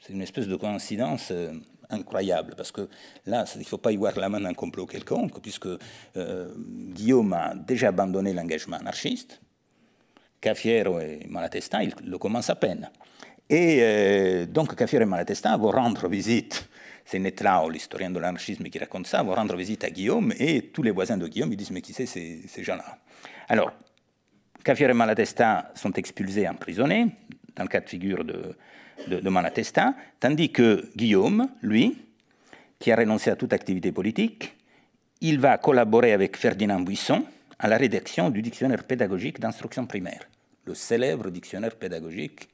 C'est une espèce de coïncidence euh, incroyable, parce que là, il ne faut pas y voir la main d'un complot quelconque, puisque euh, Guillaume a déjà abandonné l'engagement anarchiste. Cafiero et Malatesta, ils le commencent à peine. Et donc Cafiero et Malatesta vont rendre visite, c'est Netrao, l'historien de l'anarchisme, qui raconte ça, vont rendre visite à Guillaume, et tous les voisins de Guillaume, ils disent, mais qui c'est ces gens-là alors, Kafir et Malatesta sont expulsés, emprisonnés, dans le cas de figure de, Malatesta, tandis que Guillaume, lui, qui a renoncé à toute activité politique, il va collaborer avec Ferdinand Buisson à la rédaction du dictionnaire pédagogique d'instruction primaire, le célèbre dictionnaire pédagogique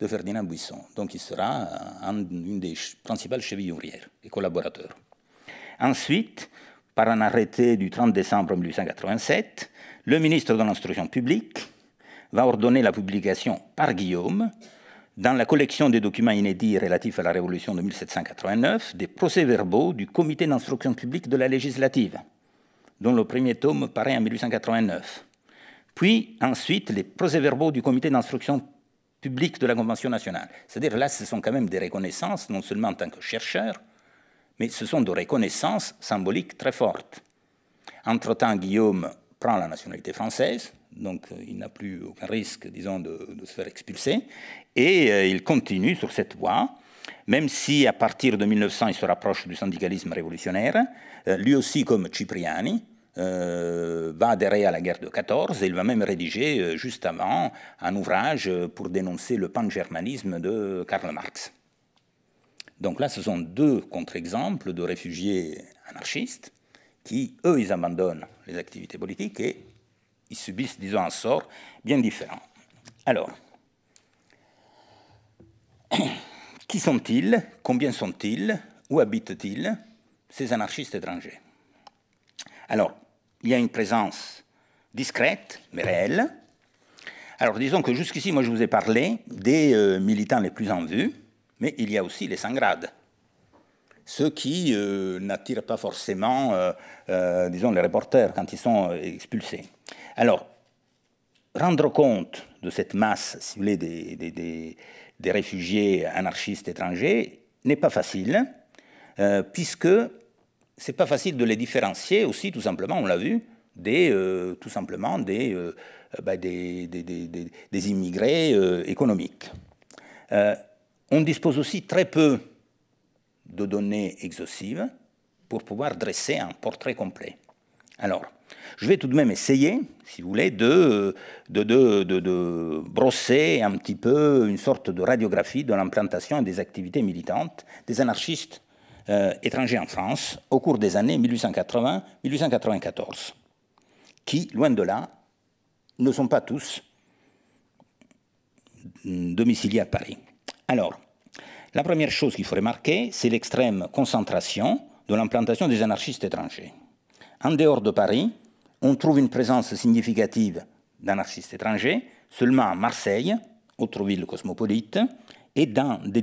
de Ferdinand Buisson. Donc il sera une des principales chevilles ouvrières et collaborateurs. Ensuite, par un arrêté du 30 décembre 1887, le ministre de l'Instruction publique va ordonner la publication par Guillaume, dans la collection des documents inédits relatifs à la Révolution de 1789, des procès-verbaux du comité d'instruction publique de la législative, dont le premier tome paraît en 1889. Puis, ensuite, les procès-verbaux du comité d'instruction publique de la Convention nationale. C'est-à-dire, là, ce sont quand même des reconnaissances, non seulement en tant que chercheur, mais ce sont des reconnaissances symboliques très fortes. Entre-temps, Guillaume prend la nationalité française, donc euh, il n'a plus aucun risque, disons, de, se faire expulser, et euh, il continue sur cette voie, même si à partir de 1900 il se rapproche du syndicalisme révolutionnaire, euh, lui aussi comme Cipriani. va adhérer à la guerre de 14 et il va même rédiger juste avant un ouvrage pour dénoncer le pan-germanisme de Karl Marx. Donc là, ce sont deux contre-exemples de réfugiés anarchistes qui, eux, ils abandonnent les activités politiques et ils subissent, disons, un sort bien différent. Alors, qui sont-ils Combien sont-ils Où habitent-ils Ces anarchistes étrangers. Alors, il y a une présence discrète, mais réelle. Alors, disons que jusqu'ici, moi, je vous ai parlé des euh, militants les plus en vue, mais il y a aussi les sangrades ce qui n'attirent euh, n'attire pas forcément, euh, euh, disons, les reporters quand ils sont expulsés. Alors, rendre compte de cette masse, si vous voulez, des, réfugiés anarchistes étrangers n'est pas facile, euh, puisque c'est pas facile de les différencier aussi, tout simplement, on l'a vu, des, tout simplement bah, des, des, des, des, immigrés économiques. on dispose aussi très peu de données exhaustives pour pouvoir dresser un portrait complet. Alors, je vais tout de même essayer, si vous voulez, de, brosser un petit peu une sorte de radiographie de l'implantation et des activités militantes des anarchistes euh, étrangers en France au cours des années 1880-1894, qui, loin de là, ne sont pas tous domiciliés à Paris. Alors, la première chose qu'il faut remarquer, c'est l'extrême concentration de l'implantation des anarchistes étrangers. En dehors de Paris, on trouve une présence significative d'anarchistes étrangers seulement à Marseille, autre ville cosmopolite, et dans des,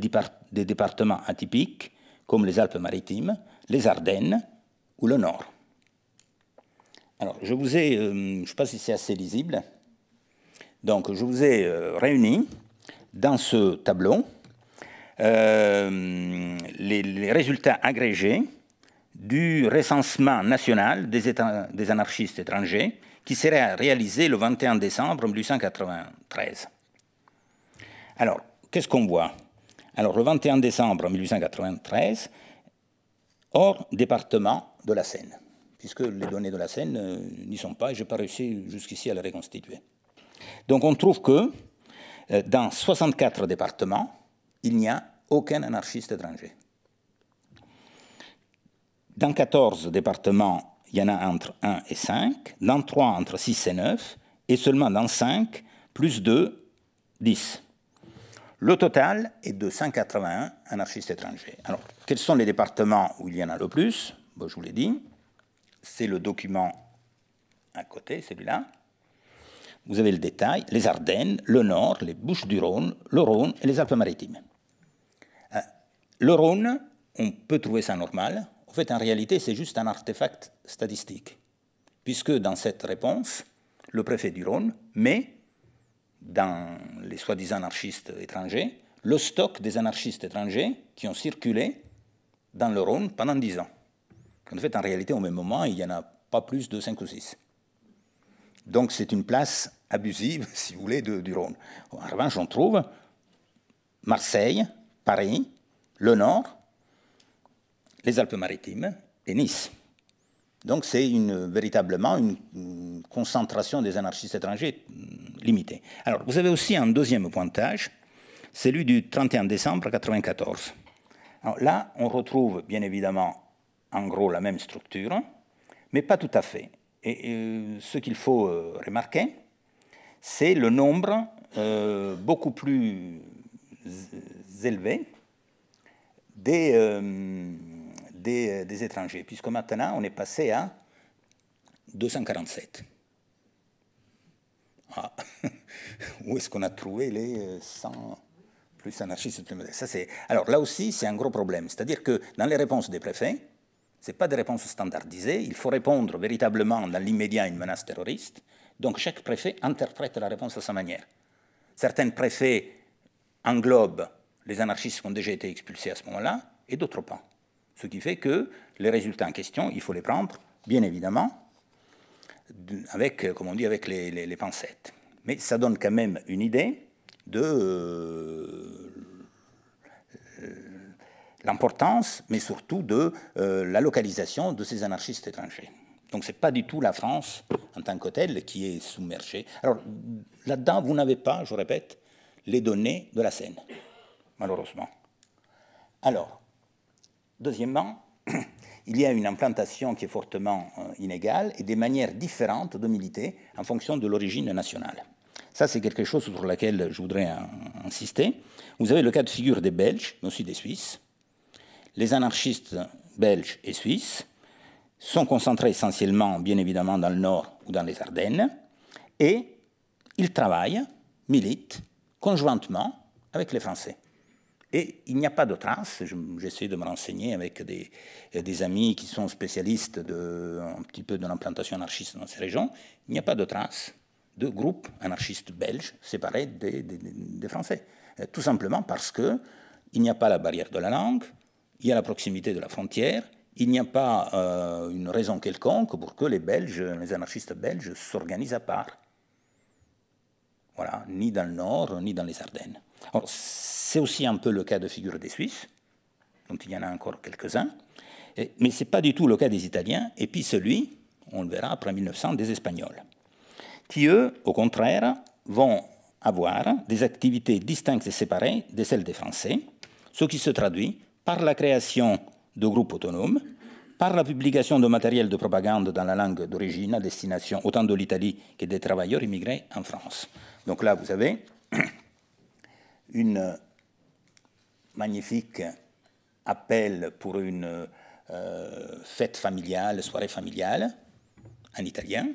départements atypiques comme les Alpes-Maritimes, les Ardennes ou le Nord. Alors, je vous ai, euh, je ne sais pas si c'est assez lisible, donc je vous ai euh, réuni dans ce tableau euh, les, résultats agrégés du recensement national des, anarchistes étrangers qui serait réalisé le 21 décembre 1893. Alors, qu'est-ce qu'on voit Alors, le 21 décembre 1893, hors département de la Seine, puisque les données de la Seine euh, n'y sont pas et je n'ai pas réussi jusqu'ici à les reconstituer. Donc, on trouve que euh, dans 64 départements, il n'y a aucun anarchiste étranger. Dans 14 départements, il y en a entre 1 et 5, dans 3 entre 6 et 9, et seulement dans 5, plus 2, 10. Le total est de 181 anarchistes étrangers. Alors, quels sont les départements où il y en a le plus Je vous l'ai dit, c'est le document à côté, celui-là. Vous avez le détail, les Ardennes, le Nord, les Bouches du Rhône, le Rhône et les Alpes-Maritimes. Le Rhône, on peut trouver ça normal. En fait, en réalité, c'est juste un artefact statistique, puisque dans cette réponse, le préfet du Rhône met, dans les soi-disant anarchistes étrangers, le stock des anarchistes étrangers qui ont circulé dans le Rhône pendant dix ans. En fait, en réalité, au même moment, il n'y en a pas plus de cinq ou six. Donc c'est une place abusive, si vous voulez, du Rhône. En revanche, on trouve Marseille, Paris, le Nord, les Alpes-Maritimes et Nice. Donc c'est véritablement une, concentration des anarchistes étrangers mm, limitée. Alors vous avez aussi un deuxième pointage, celui du 31 décembre 1994. là, on retrouve bien évidemment en gros la même structure, mais pas tout à fait. Et, euh, ce qu'il faut euh, remarquer, c'est le nombre euh, beaucoup plus élevé des, euh, euh, des, étrangers, puisque maintenant on est passé à 247. Ah. Où est-ce qu'on a trouvé les 100 euh, plus anarchistes Ça, Alors là aussi, c'est un gros problème. C'est-à-dire que dans les réponses des préfets, ce n'est pas des réponses standardisées. Il faut répondre véritablement dans l'immédiat à une menace terroriste. Donc chaque préfet interprète la réponse à sa manière. Certains préfets englobent les anarchistes ont déjà été expulsés à ce moment-là, et d'autres pas. Ce qui fait que les résultats en question, il faut les prendre, bien évidemment, avec, euh, comme on dit, avec les, pincettes. Mais ça donne quand même une idée de euh, l'importance, mais surtout de euh, la localisation de ces anarchistes étrangers. Donc ce n'est pas du tout la France en tant qu'hôtel, qui est submergée. Alors là-dedans, vous n'avez pas, je répète, les données de la Seine malheureusement. Alors, deuxièmement, il y a une implantation qui est fortement euh, inégale et des manières différentes de militer en fonction de l'origine nationale. Ça, c'est quelque chose sur laquelle je voudrais insister. Vous avez le cas de figure des Belges, mais aussi des Suisses. Les anarchistes belges et suisses sont concentrés essentiellement, bien évidemment, dans le Nord ou dans les Ardennes, et ils travaillent, militent, conjointement avec les Français. Et il n'y a pas de traces. J'essaie de me renseigner avec des, amis qui sont spécialistes de, un petit peu de l'implantation anarchiste dans ces régions. Il n'y a pas de traces de groupes anarchistes belges séparés des, Français. Euh, tout simplement parce que il n'y a pas la barrière de la langue, il y a la proximité de la frontière, il n'y a pas euh, une raison quelconque pour que les Belges, les anarchistes belges, s'organisent à part voilà, ni dans le nord, ni dans les Ardennes. C'est aussi un peu le cas de figure des Suisses, dont il y en a encore quelques-uns, mais ce n'est pas du tout le cas des Italiens, et puis celui, on le verra après 1900, des Espagnols, qui, eux, au contraire, vont avoir des activités distinctes et séparées de celles des Français, ce qui se traduit par la création de groupes autonomes, par la publication de matériel de propagande dans la langue d'origine à destination autant de l'Italie que des travailleurs immigrés en France. Donc là, vous avez une magnifique appel pour une euh, fête familiale, soirée familiale, en italien,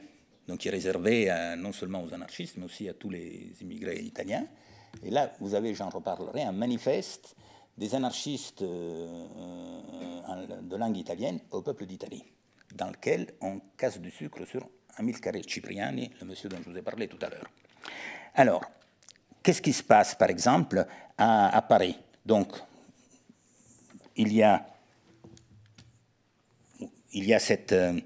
donc qui est réservée non seulement aux anarchistes, mais aussi à tous les immigrés italiens. Et là, vous avez, j'en reparlerai, un manifeste des anarchistes euh, euh, de langue italienne au peuple d'Italie, dans lequel on casse du sucre sur Amilcare Cipriani, le monsieur dont je vous ai parlé tout à l'heure. Alors, qu'est-ce qui se passe, par exemple, à, Paris Donc, il y a cette, euh,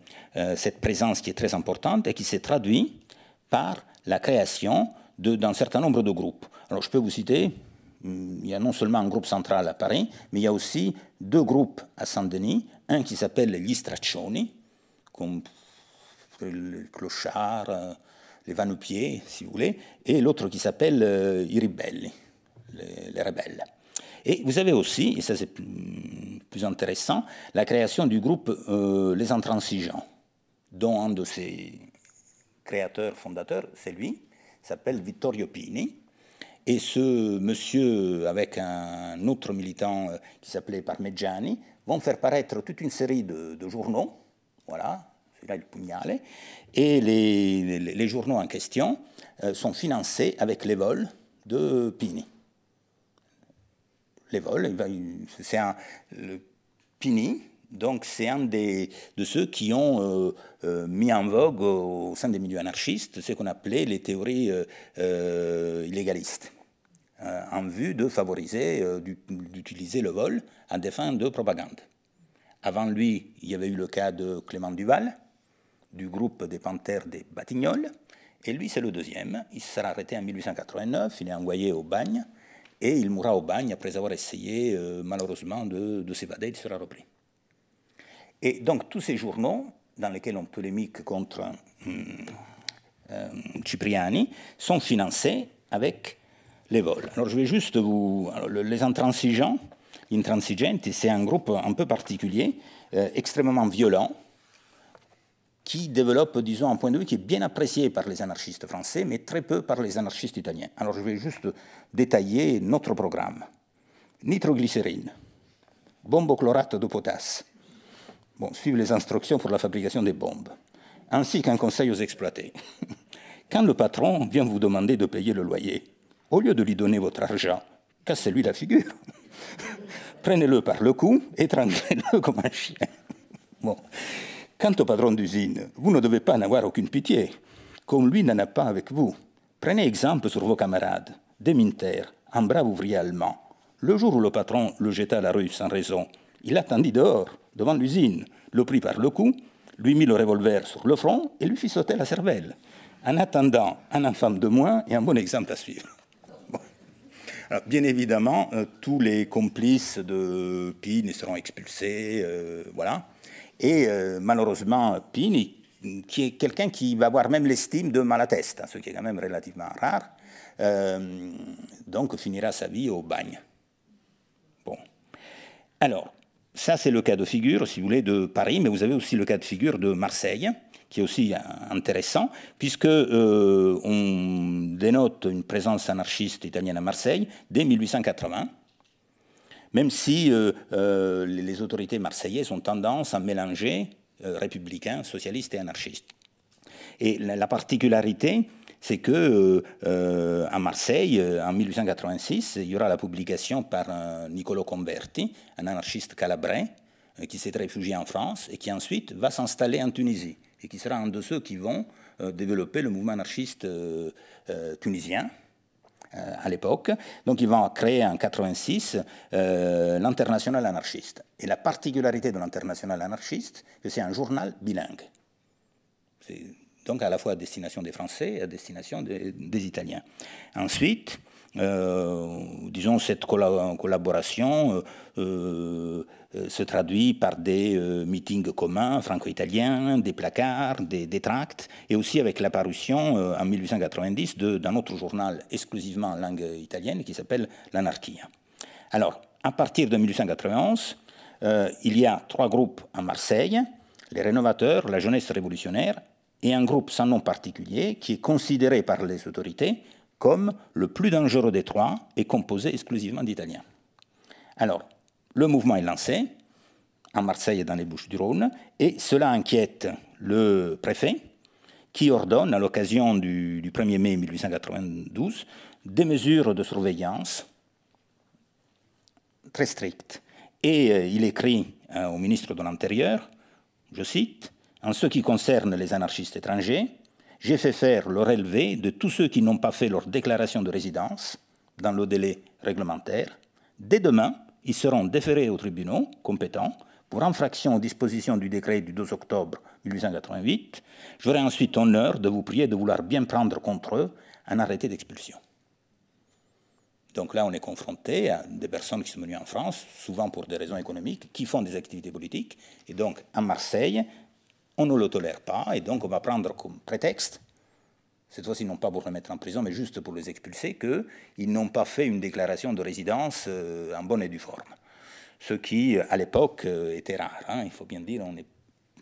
cette, présence qui est très importante et qui s'est traduite par la création d'un certain nombre de groupes. Alors je peux vous citer il y a non seulement un groupe central à Paris, mais il y a aussi deux groupes à Saint-Denis, un qui s'appelle gli Straccioni, comme le clochard, euh, les vanoupiers, si vous voulez, et l'autre qui s'appelle euh, i ribelli, les, rebelles. Et vous avez aussi, et ça c'est plus, intéressant, la création du groupe euh, Les Intransigeants, dont un de ses créateurs, fondateurs, c'est lui, s'appelle Vittorio Pini, et ce monsieur, avec un autre militant euh, qui s'appelait Parmegiani, vont faire paraître toute une série de, journaux, voilà, celui-là le pugnale, et les, journaux en question euh, sont financés avec les vols de Pini. Les vols, eh ben, c'est un, le Pini, donc c'est un de ceux qui ont euh, euh, mis en vogue au, sein des milieux anarchistes ce qu'on appelait les théories euh, illégalistes, en vue de favoriser, d'utiliser le vol à des fins de propagande. Avant lui, il y avait eu le cas de Clément Duval, du groupe des Panthères des Batignolles, et lui c'est le deuxième. Il sera arrêté en 1889, il est envoyé au bagne, et il mourra au bagne après avoir essayé malheureusement de, de s'évader, il sera repris. Et donc tous ces journaux, dans lesquels on polémique contre hum, euh, Cipriani, sont financés avec les vols. Alors je vais juste vous... les intransigeants, intransigentes, c'est un groupe un peu particulier, euh, extrêmement violent, qui développe, disons, un point de vue qui est bien apprécié par les anarchistes français, mais très peu par les anarchistes italiens. Alors je vais juste détailler notre programme. Nitroglycérine, bombochlorate de potasse, bon, les instructions pour la fabrication des bombes, ainsi qu'un conseil aux exploités. Quand le patron vient vous demander de payer le loyer, au lieu de lui donner votre argent, cassez-lui la figure. Prenez-le par le cou, étranglez-le comme un chien. Bon. Quant au patron d'usine, vous ne devez pas en avoir aucune pitié, comme lui n'en a pas avec vous. Prenez exemple sur vos camarades, Deminter, un brave ouvrier allemand. Le jour où le patron le jeta à la rue sans raison, il attendit dehors, devant l'usine, le prit par le cou, lui mit le revolver sur le front et lui fit sauter la cervelle, en attendant un enfant de moins et un bon exemple à suivre. bien évidemment, euh, tous les complices de Pini seront expulsés, euh, voilà. Et euh, malheureusement, Pini, qui est quelqu'un qui va avoir même l'estime de Malatesta, hein, ce qui est quand même relativement rare, donc finira sa vie au bagne. Bon. Alors, ça, c'est le cas de figure, si vous voulez, de Paris, mais vous avez aussi le cas de figure de Marseille, qui est aussi intéressant, puisque euh, on dénote une présence anarchiste italienne à Marseille dès 1880, même si euh, euh, les autorités marseillaises ont tendance à mélanger républicains, socialistes et anarchistes. Et la particularité, c'est que euh, euh, à Marseille, euh, en 1886, il y aura la publication par Nicolo Converti, un anarchiste calabrais, qui s'est réfugié en France et qui ensuite va s'installer en Tunisie et qui sera un de ceux qui vont développer le mouvement anarchiste tunisien à l'époque. Donc ils vont créer en 86 l'Internationale l'international anarchiste. Et la particularité de l'international anarchiste, c'est que c'est un journal bilingue. C'est donc à la fois à destination des Français et à destination des, Italiens. Ensuite, euh, disons, cette collaboration euh, euh, se traduit par des meetings communs franco-italiens, des placards, des, tracts, et aussi avec l'apparition en 1890 d'un autre journal exclusivement en langue italienne qui s'appelle L'Anarchia. Alors, à partir de 1891, il y a trois groupes à Marseille, les rénovateurs, la jeunesse révolutionnaire et un groupe sans nom particulier qui est considéré par les autorités comme le plus dangereux des trois et composé exclusivement d'Italiens. Alors, le mouvement est lancé à Marseille et dans les Bouches-du-Rhône, et cela inquiète le préfet, qui ordonne, à l'occasion du, 1er mai 1892, des mesures de surveillance très strictes. Et euh, il écrit euh, au ministre de l'Intérieur, je cite, en ce qui concerne les anarchistes étrangers, j'ai fait faire le relevé de tous ceux qui n'ont pas fait leur déclaration de résidence dans le délai réglementaire. Dès demain, ils seront déférés aux tribunaux compétents pour infraction aux dispositions du décret du 12 octobre 1888. J'aurai ensuite honneur de vous prier de vouloir bien prendre contre eux un arrêté d'expulsion. Donc là, on est confronté à des personnes qui sont venues en France, souvent pour des raisons économiques, qui font des activités politiques. Et donc, à Marseille, on ne le tolère pas, et donc on va prendre comme prétexte, cette fois-ci non pas pour les mettre en prison, mais juste pour les expulser, qu'ils n'ont pas fait une déclaration de résidence euh, en bonne et due forme. Ce qui, à l'époque, euh, était rare, hein. il faut bien dire, on est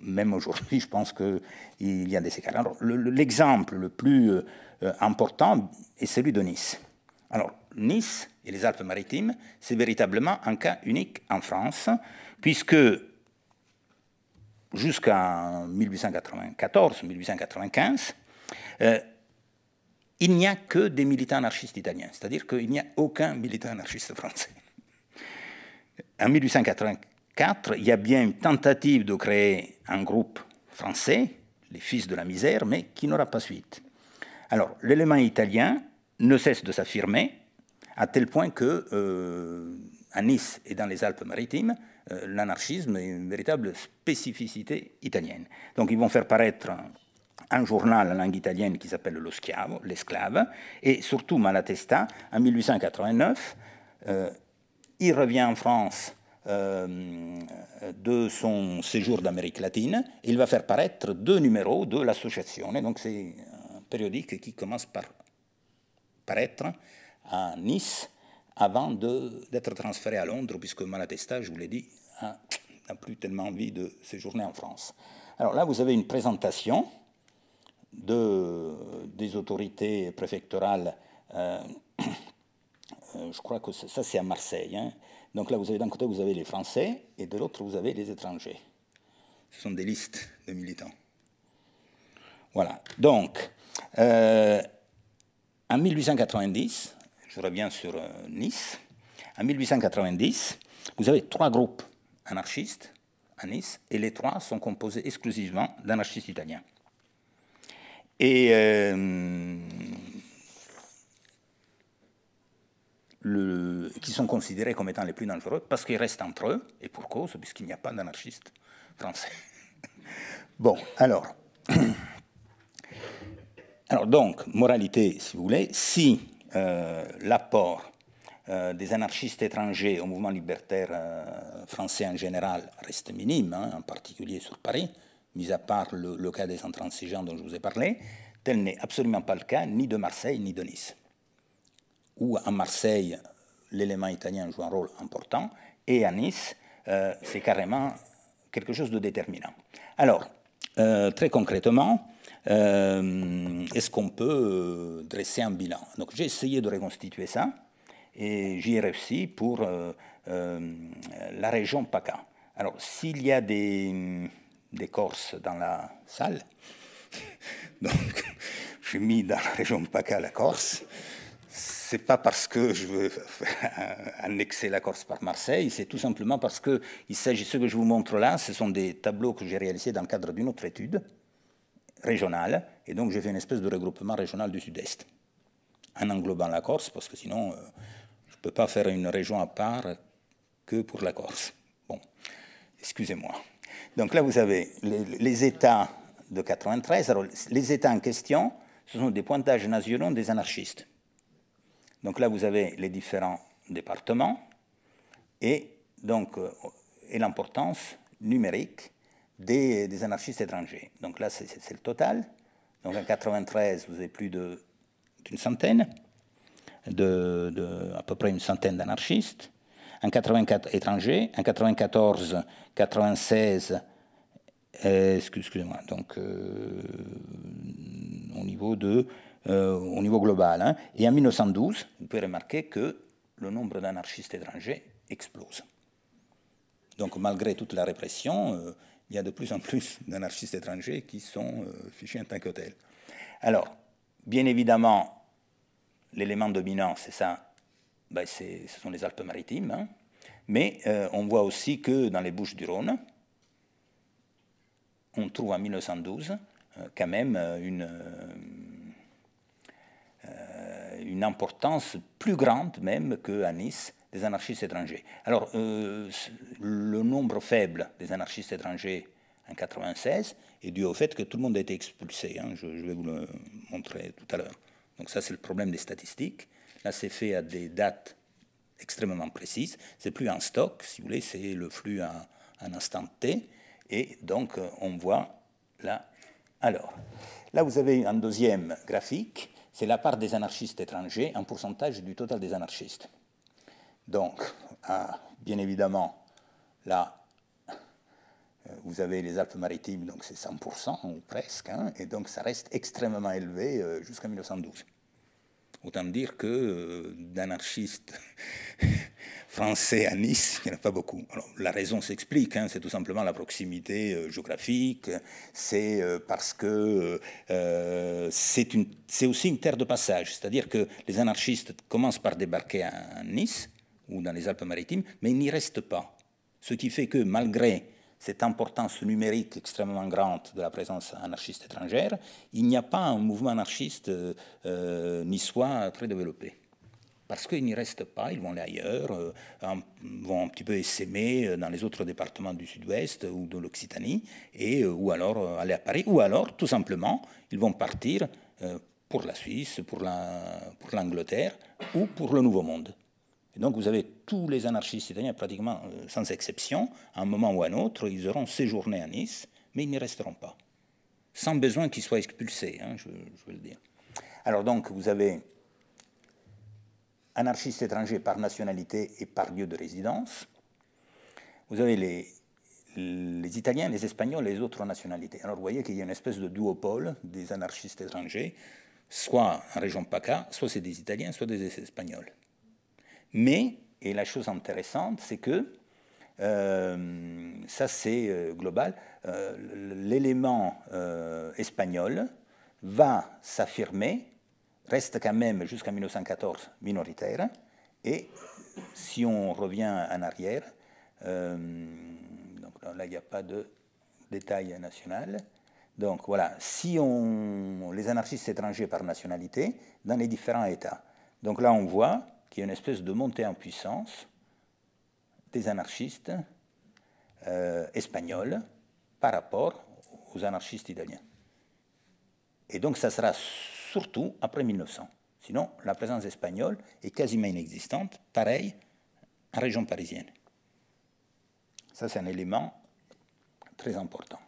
même aujourd'hui, je pense qu'il y a des écarts. l'exemple le, plus euh, important est celui de Nice. Alors, Nice et les Alpes-Maritimes, c'est véritablement un cas unique en France, puisque jusqu'en 1894-1895, euh, il n'y a que des militants anarchistes italiens, c'est-à-dire qu'il n'y a aucun militant anarchiste français. En 1884, il y a bien une tentative de créer un groupe français, les Fils de la misère, mais qui n'aura pas suite. Alors, l'élément italien ne cesse de s'affirmer, à tel point que, euh, à Nice et dans les Alpes-Maritimes, euh, l'anarchisme est une véritable spécificité italienne. Donc ils vont faire paraître un journal en langue italienne qui s'appelle Lo Schiavo, l'esclave, et surtout Malatesta, en 1889, euh, il revient en France euh, de son séjour d'Amérique latine, il va faire paraître deux numéros de l'association, donc c'est un périodique qui commence par paraître à Nice, avant d'être transféré à Londres, puisque Malatesta, je vous l'ai dit, hein, n'a plus tellement envie de séjourner en France. Alors là, vous avez une présentation de, des autorités préfectorales. Euh, euh, je crois que ça, c'est à Marseille. Hein. Donc là, vous avez d'un côté, vous avez les Français, et de l'autre, vous avez les étrangers. Ce sont des listes de militants. Voilà. Donc, euh, en 1890, je reviens sur euh, Nice. En 1890, vous avez trois groupes anarchistes à Nice, et les trois sont composés exclusivement d'anarchistes italiens. Et euh, qui sont considérés comme étant les plus dangereux parce qu'ils restent entre eux, et pour cause, puisqu'il n'y a pas d'anarchistes français. bon, alors. Alors donc, moralité, si vous voulez, si euh, l'apport euh, des anarchistes étrangers au mouvement libertaire euh, français en général reste minime, hein, en particulier sur Paris, mis à part le, cas des intransigeants dont je vous ai parlé, tel n'est absolument pas le cas ni de Marseille ni de Nice, où à Marseille, l'élément italien joue un rôle important, et à Nice, c'est carrément quelque chose de déterminant. Alors, très concrètement, euh, est-ce qu'on peut euh, dresser un bilan Donc j'ai essayé de reconstituer ça et j'y ai réussi pour euh, la région PACA. Alors s'il y a des, des Corses dans la salle, donc j'ai mis dans la région PACA la Corse. C'est pas parce que je veux annexer la Corse par Marseille, c'est tout simplement parce que il s'agit, ce que je vous montre là, ce sont des tableaux que j'ai réalisés dans le cadre d'une autre étude, régionale, et donc j'ai fait une espèce de regroupement régional du Sud-Est, en englobant la Corse, parce que sinon, euh, je ne peux pas faire une région à part que pour la Corse. Bon, excusez-moi. Donc là, vous avez les, États de 93. Alors, les États en question, ce sont des pointages nationaux des anarchistes. Donc là, vous avez les différents départements et donc euh, et l'importance numérique des, anarchistes étrangers. Donc là, c'est le total. Donc en 93, vous avez plus d'une centaine, de, à peu près une centaine d'anarchistes. En 84 étrangers, en 94, 96, euh, excusez-moi, donc euh, au niveau euh, au niveau global. Hein. Et en 1912, vous pouvez remarquer que le nombre d'anarchistes étrangers explose. Donc malgré toute la répression, il y a de plus en plus d'anarchistes étrangers qui sont euh, fichés en tant que Alors, bien évidemment, l'élément dominant, c'est ça, ben, ce sont les Alpes-Maritimes, hein. mais euh, on voit aussi que dans les Bouches du Rhône, on trouve en 1912 euh, quand même une, une importance plus grande même qu'à Nice, des anarchistes étrangers. Alors, euh, le nombre faible des anarchistes étrangers en 1996 est dû au fait que tout le monde a été expulsé. Hein, je, vais vous le montrer tout à l'heure. Donc ça, c'est le problème des statistiques. Là, c'est fait à des dates extrêmement précises. C'est plus un stock, si vous voulez, c'est le flux à un instant T. Et donc, euh, on voit là. Alors, là, vous avez un deuxième graphique. C'est la part des anarchistes étrangers en pourcentage du total des anarchistes. Donc, hein, bien évidemment, là, euh, vous avez les Alpes-Maritimes, donc c'est 100% ou presque, hein, et donc ça reste extrêmement élevé euh, jusqu'en 1912. Autant dire que euh, d'anarchistes français à Nice, il n'y en a pas beaucoup. la raison s'explique, hein, c'est tout simplement la proximité géographique, c'est parce que c'est aussi une terre de passage, c'est-à-dire que les anarchistes commencent par débarquer à Nice, ou dans les Alpes-Maritimes, mais ils n'y restent pas. Ce qui fait que malgré cette importance numérique extrêmement grande de la présence anarchiste étrangère, il n'y a pas un mouvement anarchiste euh, euh, niçois très développé. Parce qu'ils n'y restent pas, ils vont aller ailleurs, euh, vont un petit peu s'aimer dans les autres départements du sud-ouest ou de l'Occitanie, et ou alors aller à Paris, ou alors tout simplement, ils vont partir pour la Suisse, pour l'Angleterre la, pour ou pour le Nouveau Monde donc vous avez tous les anarchistes italiens, pratiquement euh, sans exception, à un moment ou à un autre, ils auront séjourné à Nice, mais ils n'y resteront pas, sans besoin qu'ils soient expulsés, hein, je, veux le dire. Alors donc vous avez anarchistes étrangers par nationalité et par lieu de résidence. Vous avez les, les Italiens, les Espagnols et les autres nationalités. Alors vous voyez qu'il y a une espèce de duopole des anarchistes étrangers, soit en région PACA, soit c'est des Italiens, soit des Espagnols. Mais, et la chose intéressante, c'est que, euh, ça c'est euh, global, euh, l'élément espagnol va s'affirmer, reste quand même jusqu'en 1914 minoritaire, et si on revient en arrière, donc là il n'y a pas de détail national, donc voilà, si on les anarchistes étrangers par nationalité dans les différents États. Donc là on voit qui est une espèce de montée en puissance des anarchistes euh, espagnols par rapport aux anarchistes italiens. Et donc ça sera surtout après 1900. Sinon, la présence espagnole est quasiment inexistante, pareil en région parisienne. Ça, c'est un élément très important.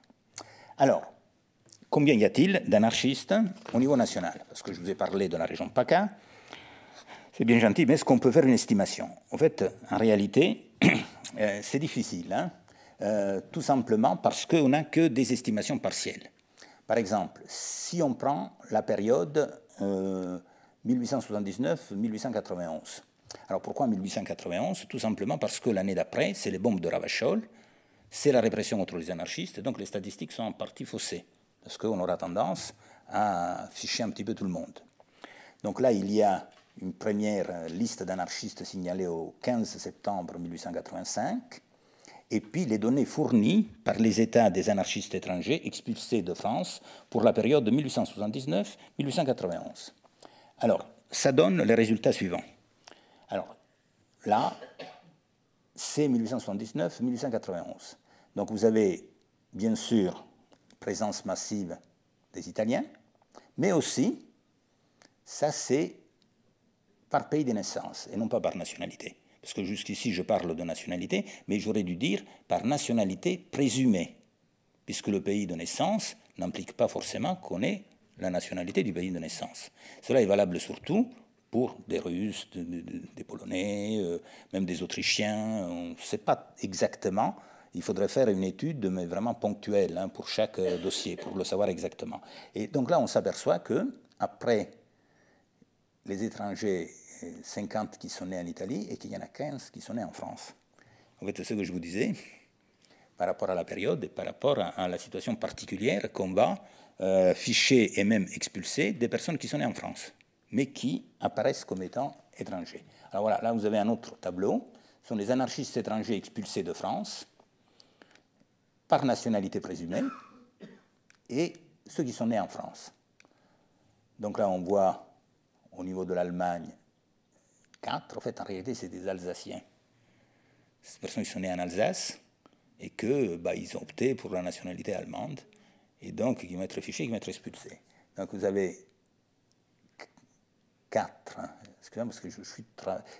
Alors, combien y a-t-il d'anarchistes au niveau national Parce que je vous ai parlé de la région PACA, c'est bien gentil, mais est-ce qu'on peut faire une estimation En fait, en réalité, euh, c'est difficile, hein. euh, tout simplement parce qu'on n'a que des estimations partielles. Par exemple, si on prend la période 1879-1891, euh, alors pourquoi 1891 Tout simplement parce que l'année d'après, c'est les bombes de Ravachol, c'est la répression contre les anarchistes, donc les statistiques sont en partie faussées, parce qu'on aura tendance à ficher un petit peu tout le monde. Donc là, il y a une première liste d'anarchistes signalée au 15 septembre 1885, et puis les données fournies par les États des anarchistes étrangers expulsés de France pour la période de 1879-1891. Alors, ça donne les résultats suivants. Alors, là, c'est 1879-1891. Donc vous avez, bien sûr, présence massive des Italiens, mais aussi, ça c'est par pays de naissance et non pas par nationalité. Parce que jusqu'ici, je parle de nationalité, mais j'aurais dû dire par nationalité présumée, puisque le pays de naissance n'implique pas forcément qu'on ait la nationalité du pays de naissance. Cela est valable surtout pour des Russes, des Polonais, euh, même des Autrichiens. On ne sait pas exactement. Il faudrait faire une étude, mais vraiment ponctuelle, hein, pour chaque euh, dossier, pour le savoir exactement. Et donc là, on s'aperçoit que, après les étrangers 50 qui sont nés en Italie et qu'il y en a 15 qui sont nés en France. En fait, c'est ce que je vous disais par rapport à la période et par rapport à, la situation particulière qu'on va euh, ficher et même expulser des personnes qui sont nées en France, mais qui apparaissent comme étant étrangers. Alors voilà, là vous avez un autre tableau. Ce sont les anarchistes étrangers expulsés de France par nationalité présumée et ceux qui sont nés en France. Donc là, on voit au niveau de l'Allemagne quatre, en fait, en réalité, c'est des Alsaciens. Ces personnes qui sont nées en Alsace et que bah, ils ont opté pour la nationalité allemande et donc qui vont être fichés, qui vont être expulsés. Donc vous avez quatre, hein. excusez-moi parce que je, suis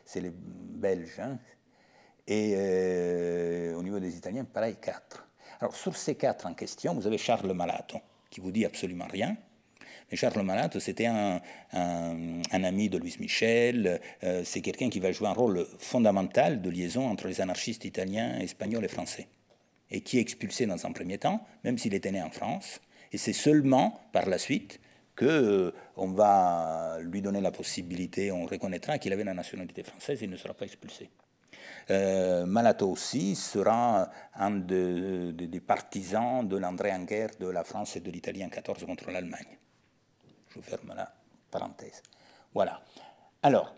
c'est les Belges, hein. et euh, au niveau des Italiens, pareil, quatre. Alors sur ces quatre en question, vous avez Charles Malato qui vous dit absolument rien Charles Malato, c'était un, ami de Louis Michel, euh, c'est quelqu'un qui va jouer un rôle fondamental de liaison entre les anarchistes italiens, espagnols et français, et qui est expulsé dans un premier temps, même s'il était né en France. Et c'est seulement par la suite qu'on euh, va lui donner la possibilité, on reconnaîtra qu'il avait la nationalité française et il ne sera pas expulsé. Euh, Malato aussi sera un des partisans de l'André en guerre de la France et de l'Italie en 14 contre l'Allemagne. Je ferme la parenthèse. Voilà. Alors,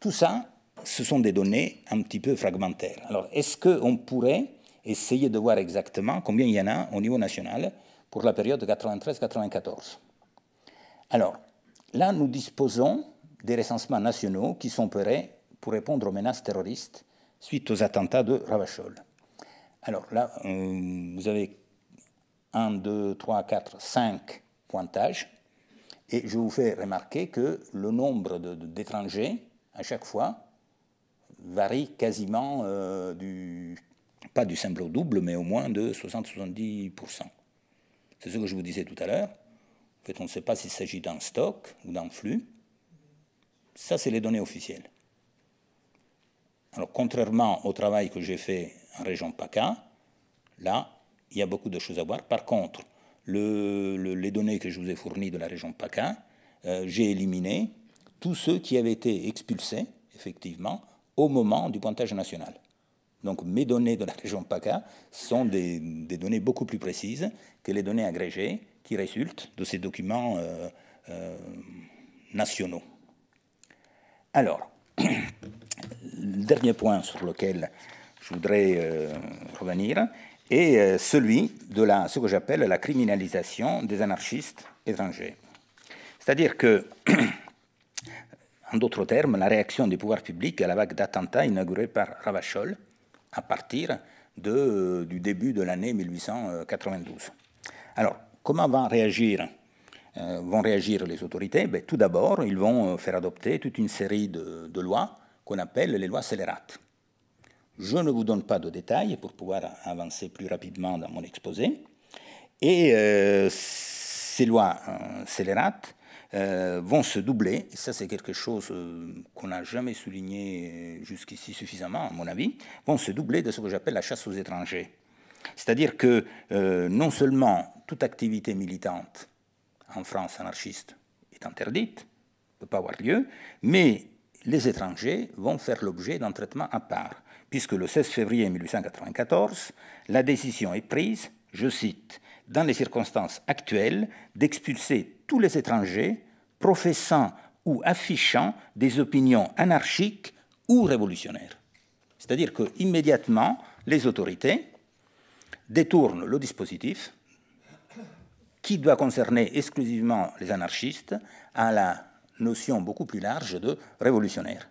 tout ça, ce sont des données un petit peu fragmentaires. Alors, est-ce qu'on pourrait essayer de voir exactement combien il y en a au niveau national pour la période 93-94 Alors, là, nous disposons des recensements nationaux qui sont prêts pour répondre aux menaces terroristes suite aux attentats de Ravachol. Alors là, euh, vous avez 1, 2, 3, 4, cinq pointages et je vous fais remarquer que le nombre d'étrangers, à chaque fois, varie quasiment euh, du, pas du simple au double, mais au moins de 60-70%. C'est ce que je vous disais tout à l'heure. En fait, on ne sait pas s'il s'agit d'un stock ou d'un flux. Ça, c'est les données officielles. Alors, contrairement au travail que j'ai fait en région PACA, là, il y a beaucoup de choses à voir. Par contre, les données que je vous ai fournies de la région PACA, euh, j'ai éliminé tous ceux qui avaient été expulsés, effectivement, au moment du pointage national. Donc mes données de la région PACA sont des, données beaucoup plus précises que les données agrégées qui résultent de ces documents euh, euh, nationaux. Alors, le dernier point sur lequel je voudrais euh, revenir, et euh, celui de la, ce que j'appelle la criminalisation des anarchistes étrangers. C'est-à-dire que, en d'autres termes, la réaction des pouvoirs publics à la vague d'attentats inaugurée par Ravachol à partir de, euh, du début de l'année 1892. Alors, comment vont réagir vont réagir les autorités ben, Tout d'abord, ils vont faire adopter toute une série de, de lois qu'on appelle les lois scélérates. Je ne vous donne pas de détails pour pouvoir avancer plus rapidement dans mon exposé. Et euh, ces lois euh, scélérates euh, vont se doubler. ça, c'est quelque chose qu'on n'a jamais souligné jusqu'ici suffisamment, à mon avis. Vont se doubler de ce que j'appelle la chasse aux étrangers. C'est-à-dire que non seulement toute activité militante en France anarchiste est interdite, ne peut pas avoir lieu, mais les étrangers vont faire l'objet d'un traitement à part puisque le 16 février 1894, la décision est prise, je cite, dans les circonstances actuelles, d'expulser tous les étrangers professant ou affichant des opinions anarchiques ou révolutionnaires. C'est-à-dire que immédiatement, les autorités détournent le dispositif qui doit concerner exclusivement les anarchistes à la notion beaucoup plus large de révolutionnaire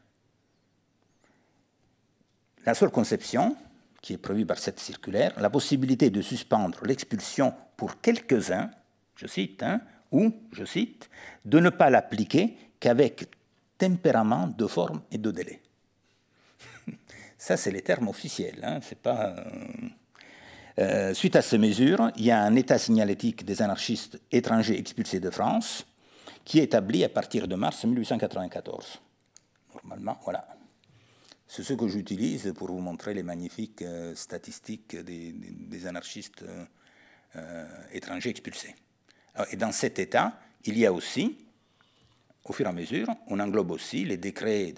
la seule conception, qui est prévue par cette circulaire, la possibilité de suspendre l'expulsion pour quelques-uns, je cite, hein, ou, je cite, de ne pas l'appliquer qu'avec tempérament de forme et de délai. Ça, c'est les termes officiels. Hein, c'est pas. Euh, euh, suite à ces mesures, il y a un état signalétique des anarchistes étrangers expulsés de France qui est établi à partir de mars 1894. Normalement, voilà. C'est ce que j'utilise pour vous montrer les magnifiques euh, statistiques des, anarchistes euh, euh, étrangers expulsés. Et dans cet état, il y a aussi, au fur et à mesure, on englobe aussi les décrets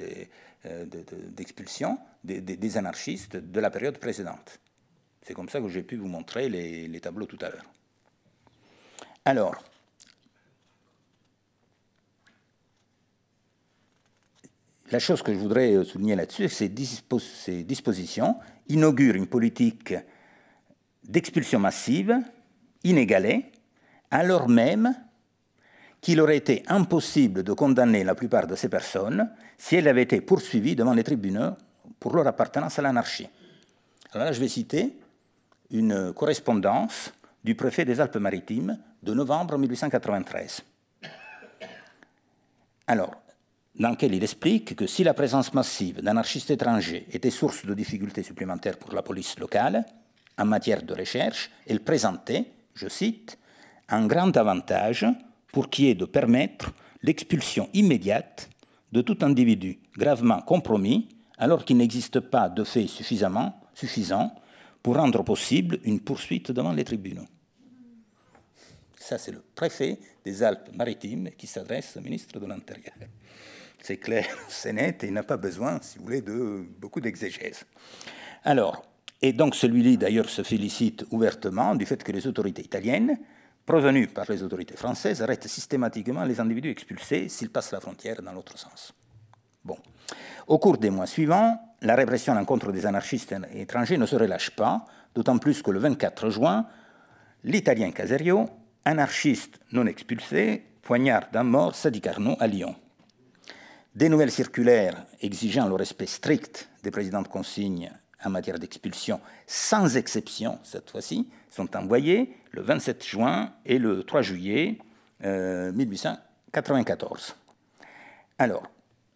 d'expulsion des, anarchistes de la période précédente. C'est comme ça que j'ai pu vous montrer les, les tableaux tout à l'heure. Alors, La chose que je voudrais euh, souligner là-dessus, c'est que ces dispositions inaugurent une politique d'expulsion massive, inégalée, alors même qu'il aurait été impossible de condamner la plupart de ces personnes si elles avaient été poursuivies devant les tribunaux pour leur appartenance à l'anarchie. Alors là, je vais citer une correspondance du préfet des Alpes-Maritimes de novembre 1893. Alors, dans lequel il explique que si la présence massive d'anarchistes étrangers était source de difficultés supplémentaires pour la police locale en matière de recherche, elle présentait, je cite, un grand avantage pour qui est de permettre l'expulsion immédiate de tout individu gravement compromis alors qu'il n'existe pas de faits suffisamment suffisant pour rendre possible une poursuite devant les tribunaux. Ça, c'est le préfet des Alpes-Maritimes qui s'adresse au ministre de l'Intérieur. C'est clair, c'est net, et il n'a pas besoin, si vous voulez, de beaucoup d'exégèse. Alors, et donc celui-là, d'ailleurs, se félicite ouvertement du fait que les autorités italiennes, provenues par les autorités françaises, arrêtent systématiquement les individus expulsés s'ils passent la frontière dans l'autre sens. Bon. Au cours des mois suivants, la répression à l'encontre des anarchistes étrangers ne se relâche pas, d'autant plus que le 24 juin, l'Italien Caserio, anarchiste non expulsé, poignarde d'un mort Sadi Carnot à Lyon. Des nouvelles circulaires exigeant le respect strict des présidents de consigne en matière d'expulsion, sans exception cette fois-ci, sont envoyées le 27 juin et le 3 juillet 1894. Euh, Alors,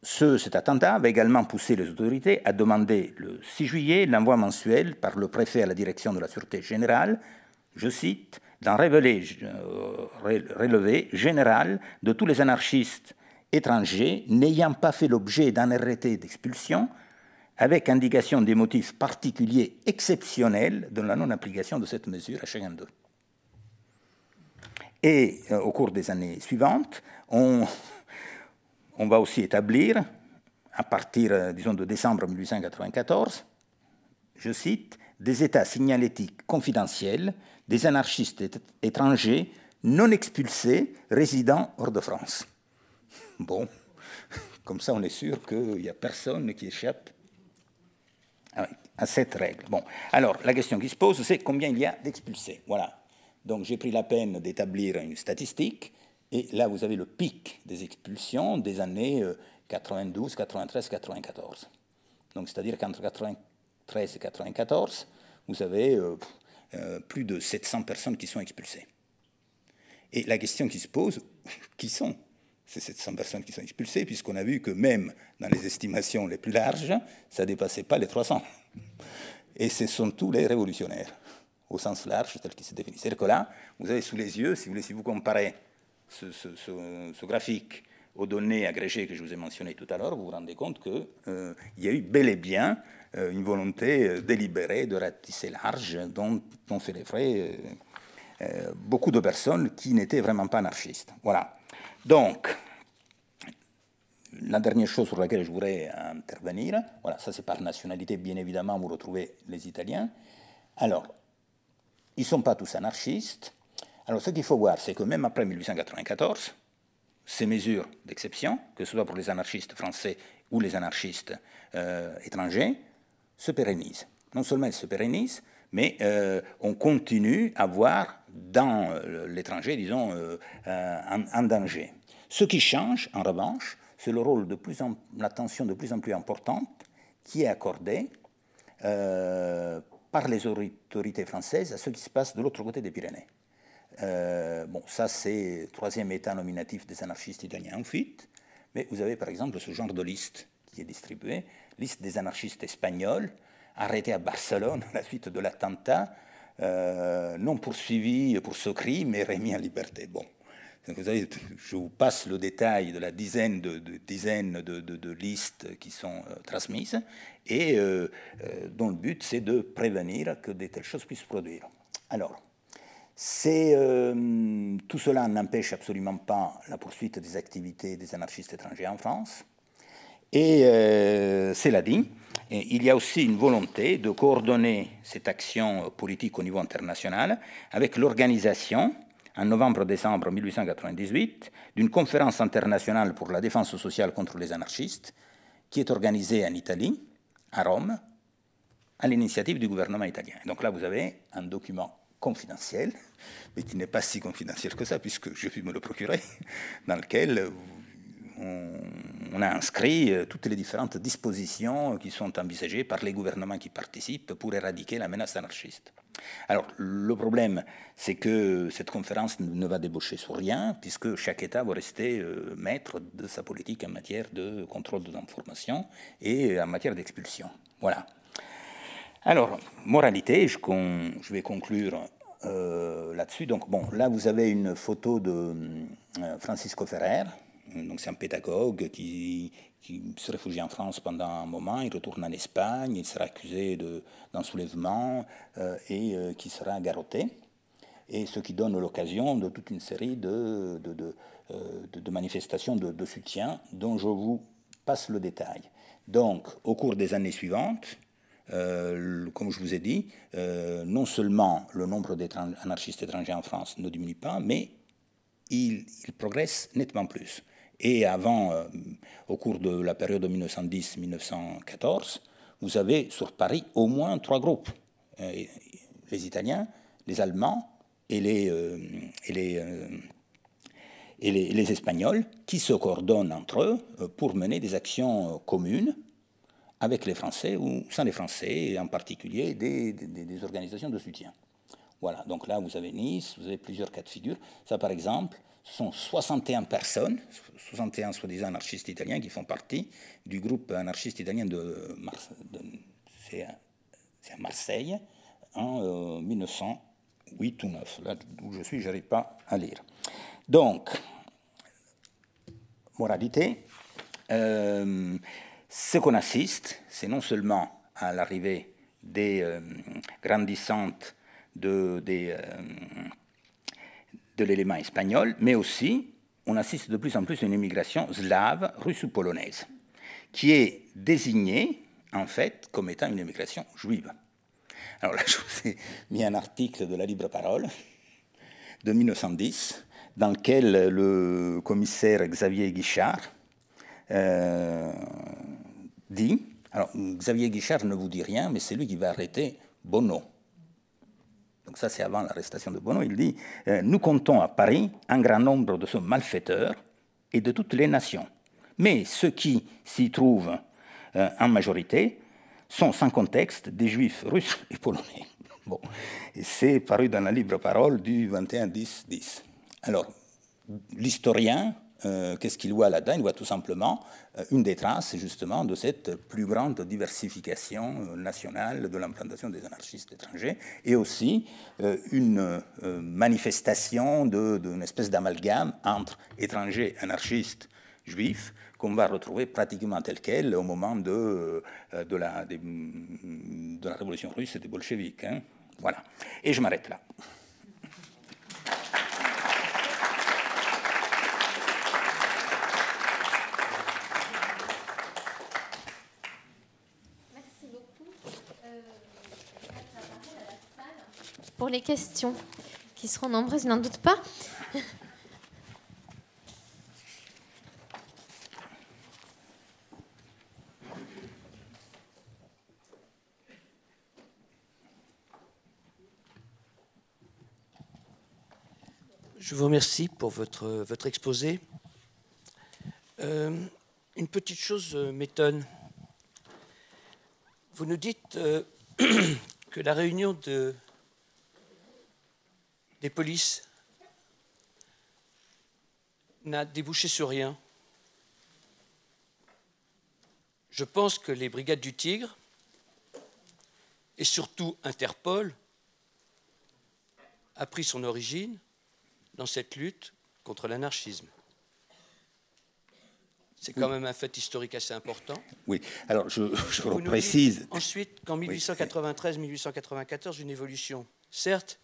ce, cet attentat va également pousser les autorités à demander le 6 juillet l'envoi mensuel par le préfet à la direction de la Sûreté générale, je cite, d'un euh, relevé général de tous les anarchistes étrangers n'ayant pas fait l'objet d'un arrêté d'expulsion, avec indication des motifs particuliers exceptionnels de la non-application de cette mesure à chacun d'eux. Et euh, au cours des années suivantes, on, va aussi établir, à partir euh, disons, de décembre 1894, je cite, des États signalétiques confidentiels des anarchistes étrangers non expulsés résidant hors de France. Bon, comme ça on est sûr qu'il n'y a personne qui échappe à cette règle. Bon, alors la question qui se pose, c'est combien il y a d'expulsés. Voilà. Donc j'ai pris la peine d'établir une statistique, et là vous avez le pic des expulsions des années 92, 93, 94. Donc c'est-à-dire qu'entre 93 et 94, vous avez euh, euh, plus de 700 personnes qui sont expulsées. Et la question qui se pose, qui sont c'est 700 personnes qui sont expulsées, puisqu'on a vu que même dans les estimations les plus larges, ça ne dépassait pas les 300. Et ce sont tous les révolutionnaires, au sens large tel qu'ils se définissent. C'est-à-dire que là, vous avez sous les yeux, si vous, comparez ce, graphique aux données agrégées que je vous ai mentionnées tout à l'heure, vous vous rendez compte qu'il euh, y a eu bel et bien euh, une volonté euh, délibérée de ratisser large dont on fait beaucoup de personnes qui n'étaient vraiment pas anarchistes. Voilà. Donc, la dernière chose sur laquelle je voudrais euh, intervenir, voilà, ça c'est par nationalité, bien évidemment, vous retrouvez les Italiens. Alors, ils ne sont pas tous anarchistes. Alors, ce qu'il faut voir, c'est que même après 1894, ces mesures d'exception, que ce soit pour les anarchistes français ou les anarchistes euh, étrangers, se pérennisent. Non seulement elles se pérennisent, mais euh, on continue à voir dans euh, l'étranger, disons, un, euh, danger. Ce qui change, en revanche, c'est le rôle de plus en l'attention de plus en plus importante qui est accordée par les autorités françaises à ce qui se passe de l'autre côté des Pyrénées. bon, ça c'est troisième état nominatif des anarchistes italiens en fuite, mais vous avez par exemple ce genre de liste qui est distribuée, liste des anarchistes espagnols, arrêté à Barcelone à la suite de l'attentat, euh, non poursuivi pour ce crime mais remis en liberté. Bon. je vous passe le détail de la dizaine de, de, listes qui sont euh, transmises et euh, dont le but c'est de prévenir que de telles choses puissent se produire. Alors, tout cela n'empêche absolument pas la poursuite des activités des anarchistes étrangers en France. Et cela dit, et il y a aussi une volonté de coordonner cette action politique au niveau international avec l'organisation, en novembre-décembre 1898, d'une conférence internationale pour la défense sociale contre les anarchistes, qui est organisée en Italie, à Rome, à l'initiative du gouvernement italien. Donc là, vous avez un document confidentiel, mais qui n'est pas si confidentiel que ça, puisque je puis me le procurer, dans lequel on, a inscrit euh, toutes les différentes dispositions qui sont envisagées par les gouvernements qui participent pour éradiquer la menace anarchiste. Alors, le problème, c'est que cette conférence ne va débaucher sur rien, puisque chaque État va rester euh, maître de sa politique en matière de contrôle de l'information et euh, en matière d'expulsion. Voilà. Alors, moralité, je, vais conclure là-dessus. Donc, bon, là, vous avez une photo de Francisco Ferrer, euh, donc c'est un pédagogue qui, se réfugie en France pendant un moment, il retourne en Espagne, il sera accusé d'un soulèvement euh, et euh, qui sera garrotté. Et ce qui donne l'occasion de toute une série de, de, manifestations de, soutien dont je vous passe le détail. Donc au cours des années suivantes, comme je vous ai dit, non seulement le nombre d'anarchistes étrangers en France ne diminue pas, mais il, il progresse nettement plus et avant, euh, au cours de la période de 1910-1914, vous avez sur Paris au moins trois groupes. Euh, les Italiens, les Allemands et les, euh, les, et les, Espagnols qui se coordonnent entre eux pour mener des actions communes avec les Français ou sans les Français, et en particulier des, des organisations de soutien. Voilà, donc là vous avez Nice, vous avez plusieurs cas de figure. Ça par exemple, ce sont 61 personnes, 61 soi-disant anarchistes italiens qui font partie du groupe anarchiste italien de, Marseille en 1908 euh, ou 9. Là où je suis, je n'arrive pas à lire. Donc, moralité, euh, ce qu'on assiste, c'est non seulement à l'arrivée des euh, grandissantes de, des de l'élément espagnol, mais aussi on assiste de plus en plus à une immigration slave, russe ou polonaise, qui est désignée en fait comme étant une immigration juive. Alors là, je vous ai mis un article de la Libre Parole de 1910, dans lequel le commissaire Xavier Guichard euh, dit, alors Xavier Guichard ne vous dit rien, mais c'est lui qui va arrêter Bono ça c'est avant l'arrestation de Bono, il dit euh, Nous comptons à Paris un grand nombre de ce malfaiteur et de toutes les nations. Mais ceux qui s'y trouvent euh, en majorité sont sans contexte des juifs russes et polonais. Bon. c'est paru dans la libre parole du 21-10-10. Alors, l'historien euh, qu'est-ce qu'il voit là-dedans Il voit tout simplement euh, une des traces, justement, de cette plus grande diversification euh, nationale de l'implantation des anarchistes étrangers et aussi une manifestation d'une espèce d'amalgame entre étrangers anarchistes juifs qu'on va retrouver pratiquement tel quel au moment de, la, révolution russe et des bolcheviques. Hein. Voilà. Et je m'arrête là. les questions, qui seront nombreuses, n'en doute pas. Je vous remercie pour votre, votre exposé. Euh, une petite chose euh, m'étonne. Vous nous dites euh, que la réunion de les polices n'a débouché sur rien. Je pense que les brigades du Tigre et surtout Interpol a pris son origine dans cette lutte contre l'anarchisme. C'est quand même un fait historique assez important. Oui, alors je, je précise. Ensuite, qu'en 1893-1894, une évolution, certes,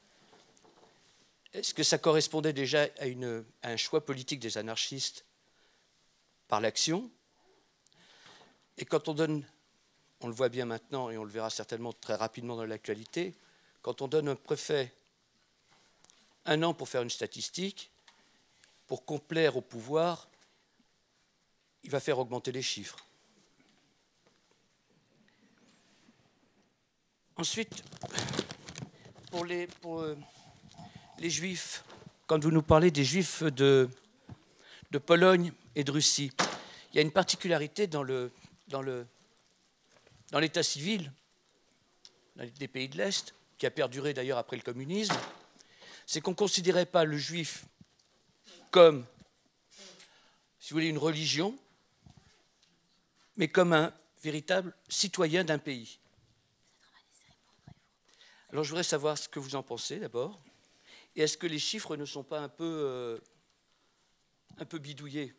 est-ce que ça correspondait déjà à, un choix politique des anarchistes par l'action Et quand on donne, on le voit bien maintenant et on le verra certainement très rapidement dans l'actualité, quand on donne un préfet un an pour faire une statistique, pour complaire au pouvoir, il va faire augmenter les chiffres. Ensuite, pour les, euh, les Juifs, quand vous nous parlez des Juifs de, de Pologne et de Russie, il y a une particularité dans le, dans le, dans l'état civil des pays de l'Est, qui a perduré d'ailleurs après le communisme, c'est qu'on ne considérait pas le juif comme, si vous voulez, une religion, mais comme un véritable citoyen d'un pays. Alors je voudrais savoir ce que vous en pensez d'abord est-ce que les chiffres ne sont pas un peu, euh, un peu bidouillés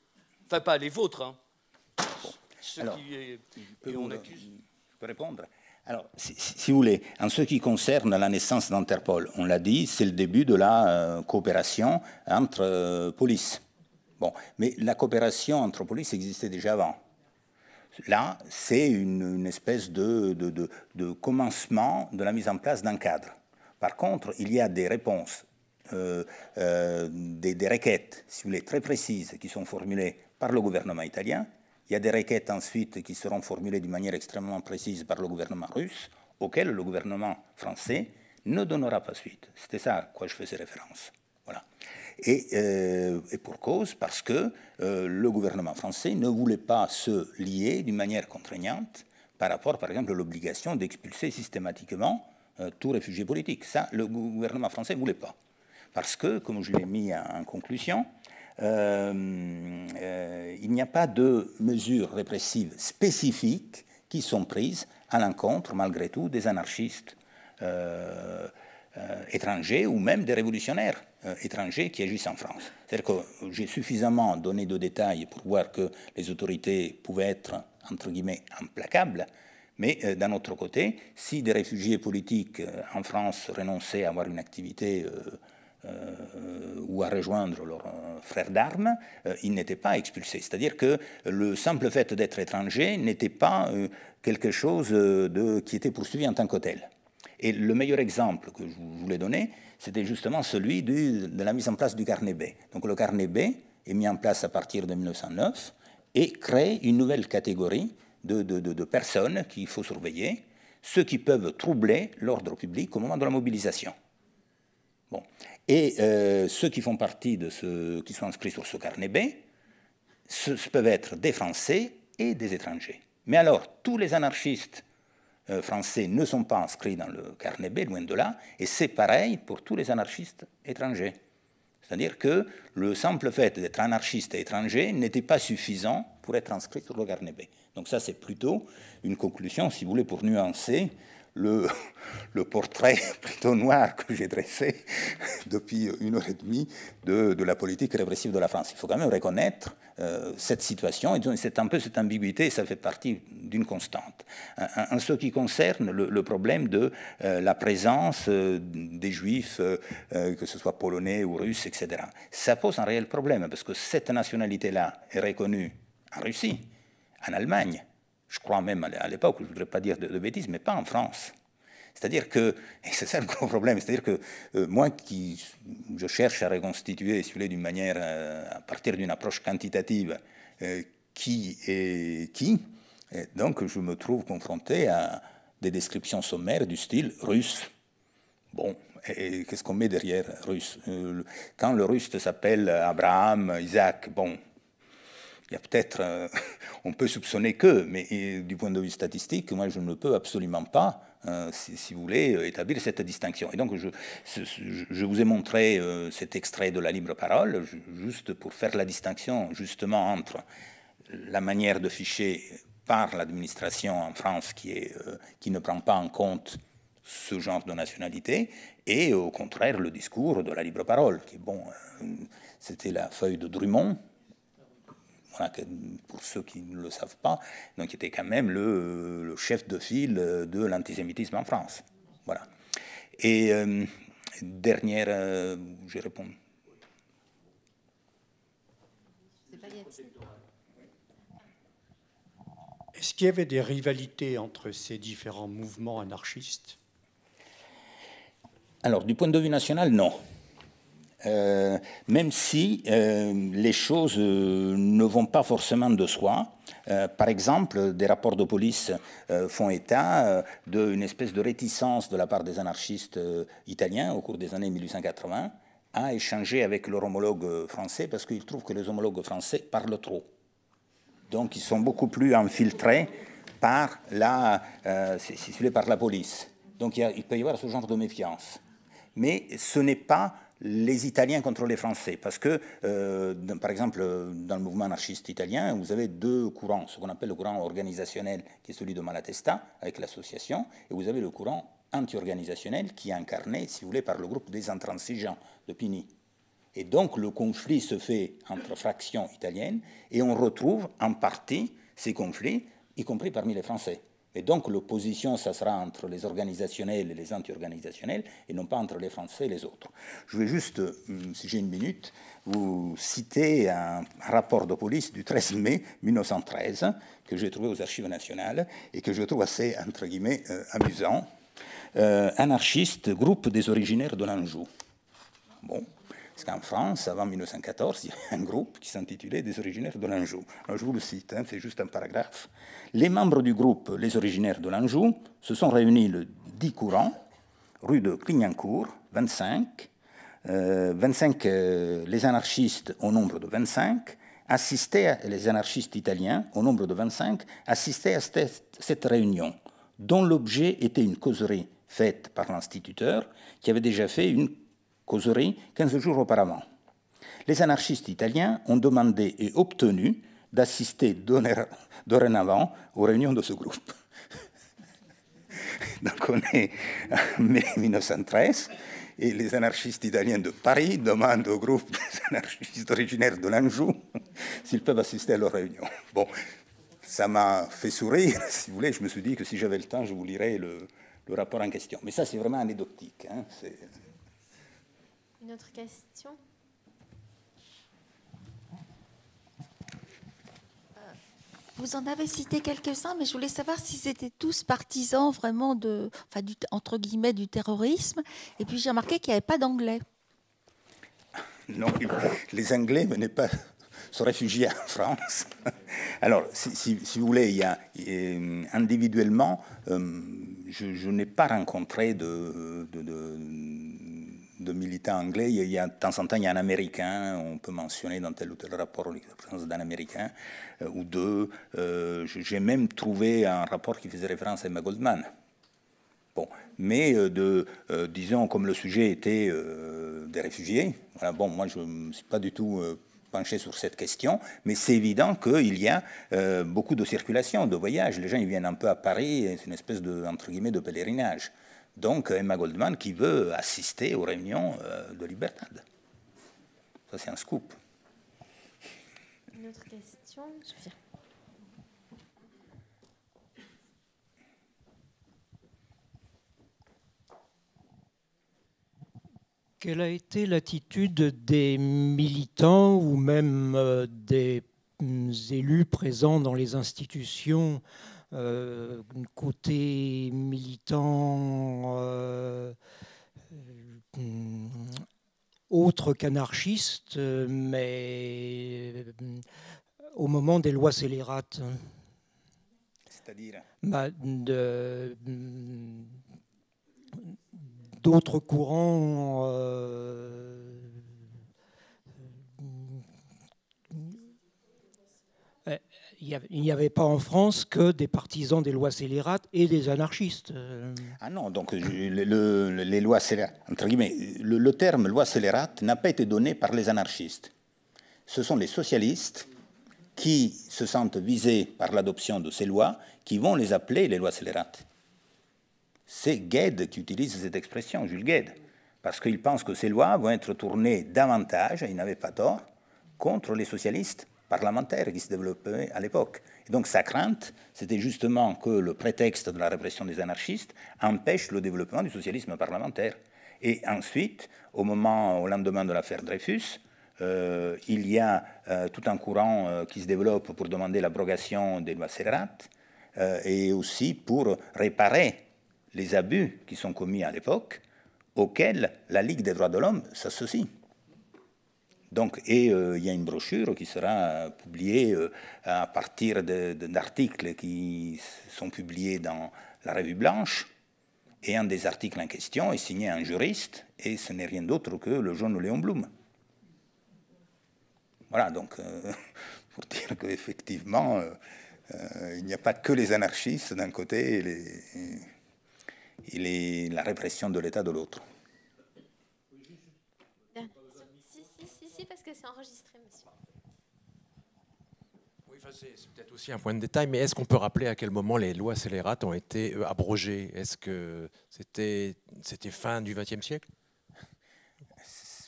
Enfin, pas les vôtres. Hein. qui, est... on accuse. Je peux répondre alors, si, vous voulez, en ce qui concerne la naissance d'Interpol, on l'a dit, c'est le début de la euh, coopération entre euh, polices. Bon, mais la coopération entre polices existait déjà avant. Là, c'est une, espèce de commencement de la mise en place d'un cadre. Par contre, il y a des réponses euh, euh, des, des requêtes, si vous voulez, très précises qui sont formulées par le gouvernement italien. Il y a des requêtes ensuite qui seront formulées d'une manière extrêmement précise par le gouvernement russe, auxquelles le gouvernement français ne donnera pas suite. C'était ça à quoi je faisais référence. Voilà. Et, euh, pour cause, parce que le gouvernement français ne voulait pas se lier d'une manière contraignante par rapport, par exemple, à l'obligation d'expulser systématiquement tout réfugié politique. Ça, le gouvernement français ne voulait pas. Parce que, comme je l'ai mis en conclusion, euh, euh, il n'y a pas de mesures répressives spécifiques qui sont prises à l'encontre, malgré tout, des anarchistes euh, étrangers ou même des révolutionnaires étrangers qui agissent en France. C'est-à-dire que j'ai suffisamment donné de détails pour voir que les autorités pouvaient être, entre guillemets, implacables. Mais d'un autre côté, si des réfugiés politiques en France renonçaient à avoir une activité euh, ou à rejoindre leurs euh, frères d'armes, euh, ils n'étaient pas expulsés. C'est-à-dire que le simple fait d'être étranger n'était pas quelque chose qui était poursuivi en tant qu'hôtel. Et le meilleur exemple que je voulais donner, c'était justement celui de la mise en place du carnet B. Donc le carnet B est mis en place à partir de 1909 et crée une nouvelle catégorie de, de personnes qu'il faut surveiller, ceux qui peuvent troubler l'ordre public au moment de la mobilisation. Bon. Et euh, ceux qui font partie de ceux qui sont inscrits sur ce carnet B, ce, peuvent être des Français et des étrangers. Mais alors, tous les anarchistes euh, français ne sont pas inscrits dans le carnet B, loin de là, et c'est pareil pour tous les anarchistes étrangers. C'est-à-dire que le simple fait d'être anarchiste et étranger n'était pas suffisant pour être inscrit sur le carnet B. Donc ça, c'est plutôt une conclusion, si vous voulez, pour nuancer le, le portrait plutôt noir que j'ai dressé depuis une heure et demie de, la politique répressive de la France. Il faut quand même reconnaître euh, cette situation et c'est un peu cette ambiguïté, ça fait partie d'une constante. En, ce qui concerne le, problème de euh, la présence euh, des juifs, que ce soit polonais ou russes, etc., ça pose un réel problème parce que cette nationalité-là est reconnue en Russie, en Allemagne, je crois même à l'époque, je ne voudrais pas dire de, bêtises, mais pas en France. C'est-à-dire que, et c'est ça le gros problème, c'est-à-dire que euh, moi qui je cherche à reconstituer, si vous voulez, d'une manière, euh, à partir d'une approche quantitative, euh, qui est qui, donc je me trouve confronté à des descriptions sommaires du style russe. Bon, et qu'est-ce qu'on met derrière russe Quand le russe s'appelle Abraham, Isaac, bon, il y a peut-être, euh, on peut soupçonner que, mais du point de vue statistique, moi je ne peux absolument pas, euh, si, vous voulez, euh, établir cette distinction. Et donc je, vous ai montré cet extrait de la libre parole, juste pour faire la distinction justement entre la manière de ficher par l'administration en France qui, qui ne prend pas en compte ce genre de nationalité, et au contraire le discours de la libre parole, qui bon, c'était la feuille de Drummond, voilà, pour ceux qui ne le savent pas, donc était quand même le, chef de file de l'antisémitisme en France. Voilà. Et euh, dernière, euh, j'ai répondu. Est-ce qu'il y avait des rivalités entre ces différents mouvements anarchistes Alors, du point de vue national, non. Euh, même si euh, les choses euh, ne vont pas forcément de soi. par exemple, des rapports de police font état d'une espèce de réticence de la part des anarchistes italiens au cours des années 1880 à échanger avec leur homologue français parce qu'ils trouvent que les homologues français parlent trop. Donc ils sont beaucoup plus infiltrés par la, si par la police. Donc il, il peut y avoir ce genre de méfiance. Mais ce n'est pas les Italiens contre les Français, parce que, euh, par exemple, dans le mouvement anarchiste italien, vous avez deux courants, ce qu'on appelle le courant organisationnel, qui est celui de Malatesta, avec l'association, et vous avez le courant anti-organisationnel, qui est incarné, si vous voulez, par le groupe des intransigeants de Pini. Et donc, le conflit se fait entre fractions italiennes, et on retrouve en partie ces conflits, y compris parmi les Français. Et donc l'opposition, ça sera entre les organisationnels et les anti-organisationnels, et non pas entre les Français et les autres. Je vais juste, hum, si j'ai une minute, vous citer un rapport de police du 13 mai 1913 que j'ai trouvé aux Archives nationales et que je trouve assez, entre guillemets, euh, amusant. Euh, anarchiste, groupe des originaires de l'Anjou. Bon, qu'en France, avant 1914, il y avait un groupe qui s'intitulait Des originaires de l'Anjou. Je vous le cite, hein, c'est juste un paragraphe. Les membres du groupe Les originaires de l'Anjou se sont réunis le 10 courant, rue de Clignancourt, 25. 25 euh, euh, les anarchistes au nombre de 25 assistaient, à, les anarchistes italiens au nombre de 25 assistaient à cette, cette réunion, dont l'objet était une causerie faite par l'instituteur qui avait déjà fait une causerie 15 jours auparavant. Les anarchistes italiens ont demandé et obtenu d'assister dorénavant aux réunions de ce groupe. Donc on est en mai 1913 et les anarchistes italiens de Paris demandent au groupe des anarchistes originaires de l'Anjou s'ils peuvent assister à leurs réunions. Bon, ça m'a fait sourire, si vous voulez. Je me suis dit que si j'avais le temps, je vous lirais le, rapport en question. Mais ça, c'est vraiment anecdotique. Hein. Une autre question euh, Vous en avez cité quelques-uns, mais je voulais savoir si étaient tous partisans vraiment de, du, entre guillemets, du terrorisme. Et puis j'ai remarqué qu'il n'y avait pas d'anglais. Non, les Anglais venaient pas se réfugier en France. Alors, si, vous voulez, euh, individuellement, euh, je, n'ai pas rencontré de de militants anglais. Il y a, de temps en temps, il y a un Américain. On peut mentionner dans tel ou tel rapport la présence d'un Américain euh, ou deux. Euh, j'ai même trouvé un rapport qui faisait référence à Emma Goldman. Bon, mais euh, de, disons, comme le sujet était des réfugiés, bon, moi je ne me suis pas du tout penché sur cette question, mais c'est évident qu'il y a beaucoup de circulation, de voyages. Les gens, ils viennent un peu à Paris, c'est une espèce de, entre guillemets, de pèlerinage. Donc Emma Goldman qui veut assister aux réunions euh, de Libertad. Ça, c'est un scoop. Une autre question Quelle a été l'attitude des militants ou même euh, des mm, élus présents dans les institutions euh, côté militant euh, mm, autre qu'anarchiste, mais euh, au moment des lois scélérates. C'est-à-dire bah, mm, D'autres courants Euh, il n'y avait pas en France que des partisans des lois scélérates et des anarchistes. Euh. Ah non, donc euh, le, les lois scélérates, entre guillemets, le, terme loi scélérate n'a pas été donné par les anarchistes. Ce sont les socialistes qui se sentent visés par l'adoption de ces lois qui vont les appeler les lois scélérates. C'est Gued qui utilise cette expression, Jules Gued, parce qu'il pense que ces lois vont être tournées davantage, il n'avait pas tort, contre les socialistes parlementaire qui se développait à l'époque. donc sa crainte, c'était justement que le prétexte de la répression des anarchistes empêche le développement du socialisme parlementaire. Et ensuite, au moment, au lendemain de l'affaire Dreyfus, euh, il y a euh, tout un courant euh, qui se développe pour demander l'abrogation des lois scélérates et aussi pour réparer les abus qui sont commis à l'époque, auxquels la Ligue des droits de l'homme s'associe. Donc, et euh, il y a une brochure qui sera euh, publiée euh, à partir d'articles qui sont publiés dans la Revue Blanche. Et un des articles en question est signé un juriste, et ce n'est rien d'autre que le jeune Léon Blum. Voilà, donc, pour dire qu'effectivement, il n'y a pas que les anarchistes d'un côté et, les, et la répression de l'État de l'autre. c'est enregistré, monsieur. Oui, c'est peut-être aussi un point de détail, mais est-ce qu'on peut rappeler à quel moment les lois scélérates ont été euh, abrogées Est-ce que c'était fin du XXe siècle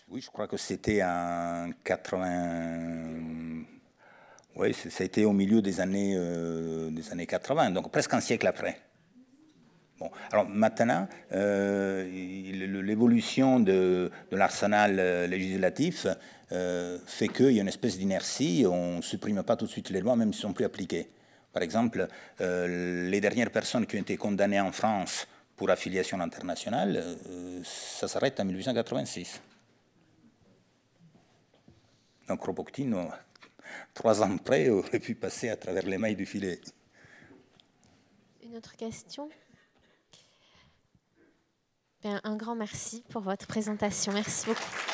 Oui, je crois que c'était en 80. Oui, ça a été au milieu des années, euh, des années 80, donc presque un siècle après. Bon. Alors maintenant, euh, l'évolution de, de l'arsenal législatif euh, fait qu'il y a une espèce d'inertie, on ne supprime pas tout de suite les lois, même si elles ne sont plus appliquées. Par exemple, euh, les dernières personnes qui ont été condamnées en France pour affiliation internationale, euh, ça s'arrête en 1886. Donc Roboktino, trois ans après, aurait pu passer à travers les mailles du filet. Une autre question ben, Un grand merci pour votre présentation. Merci beaucoup.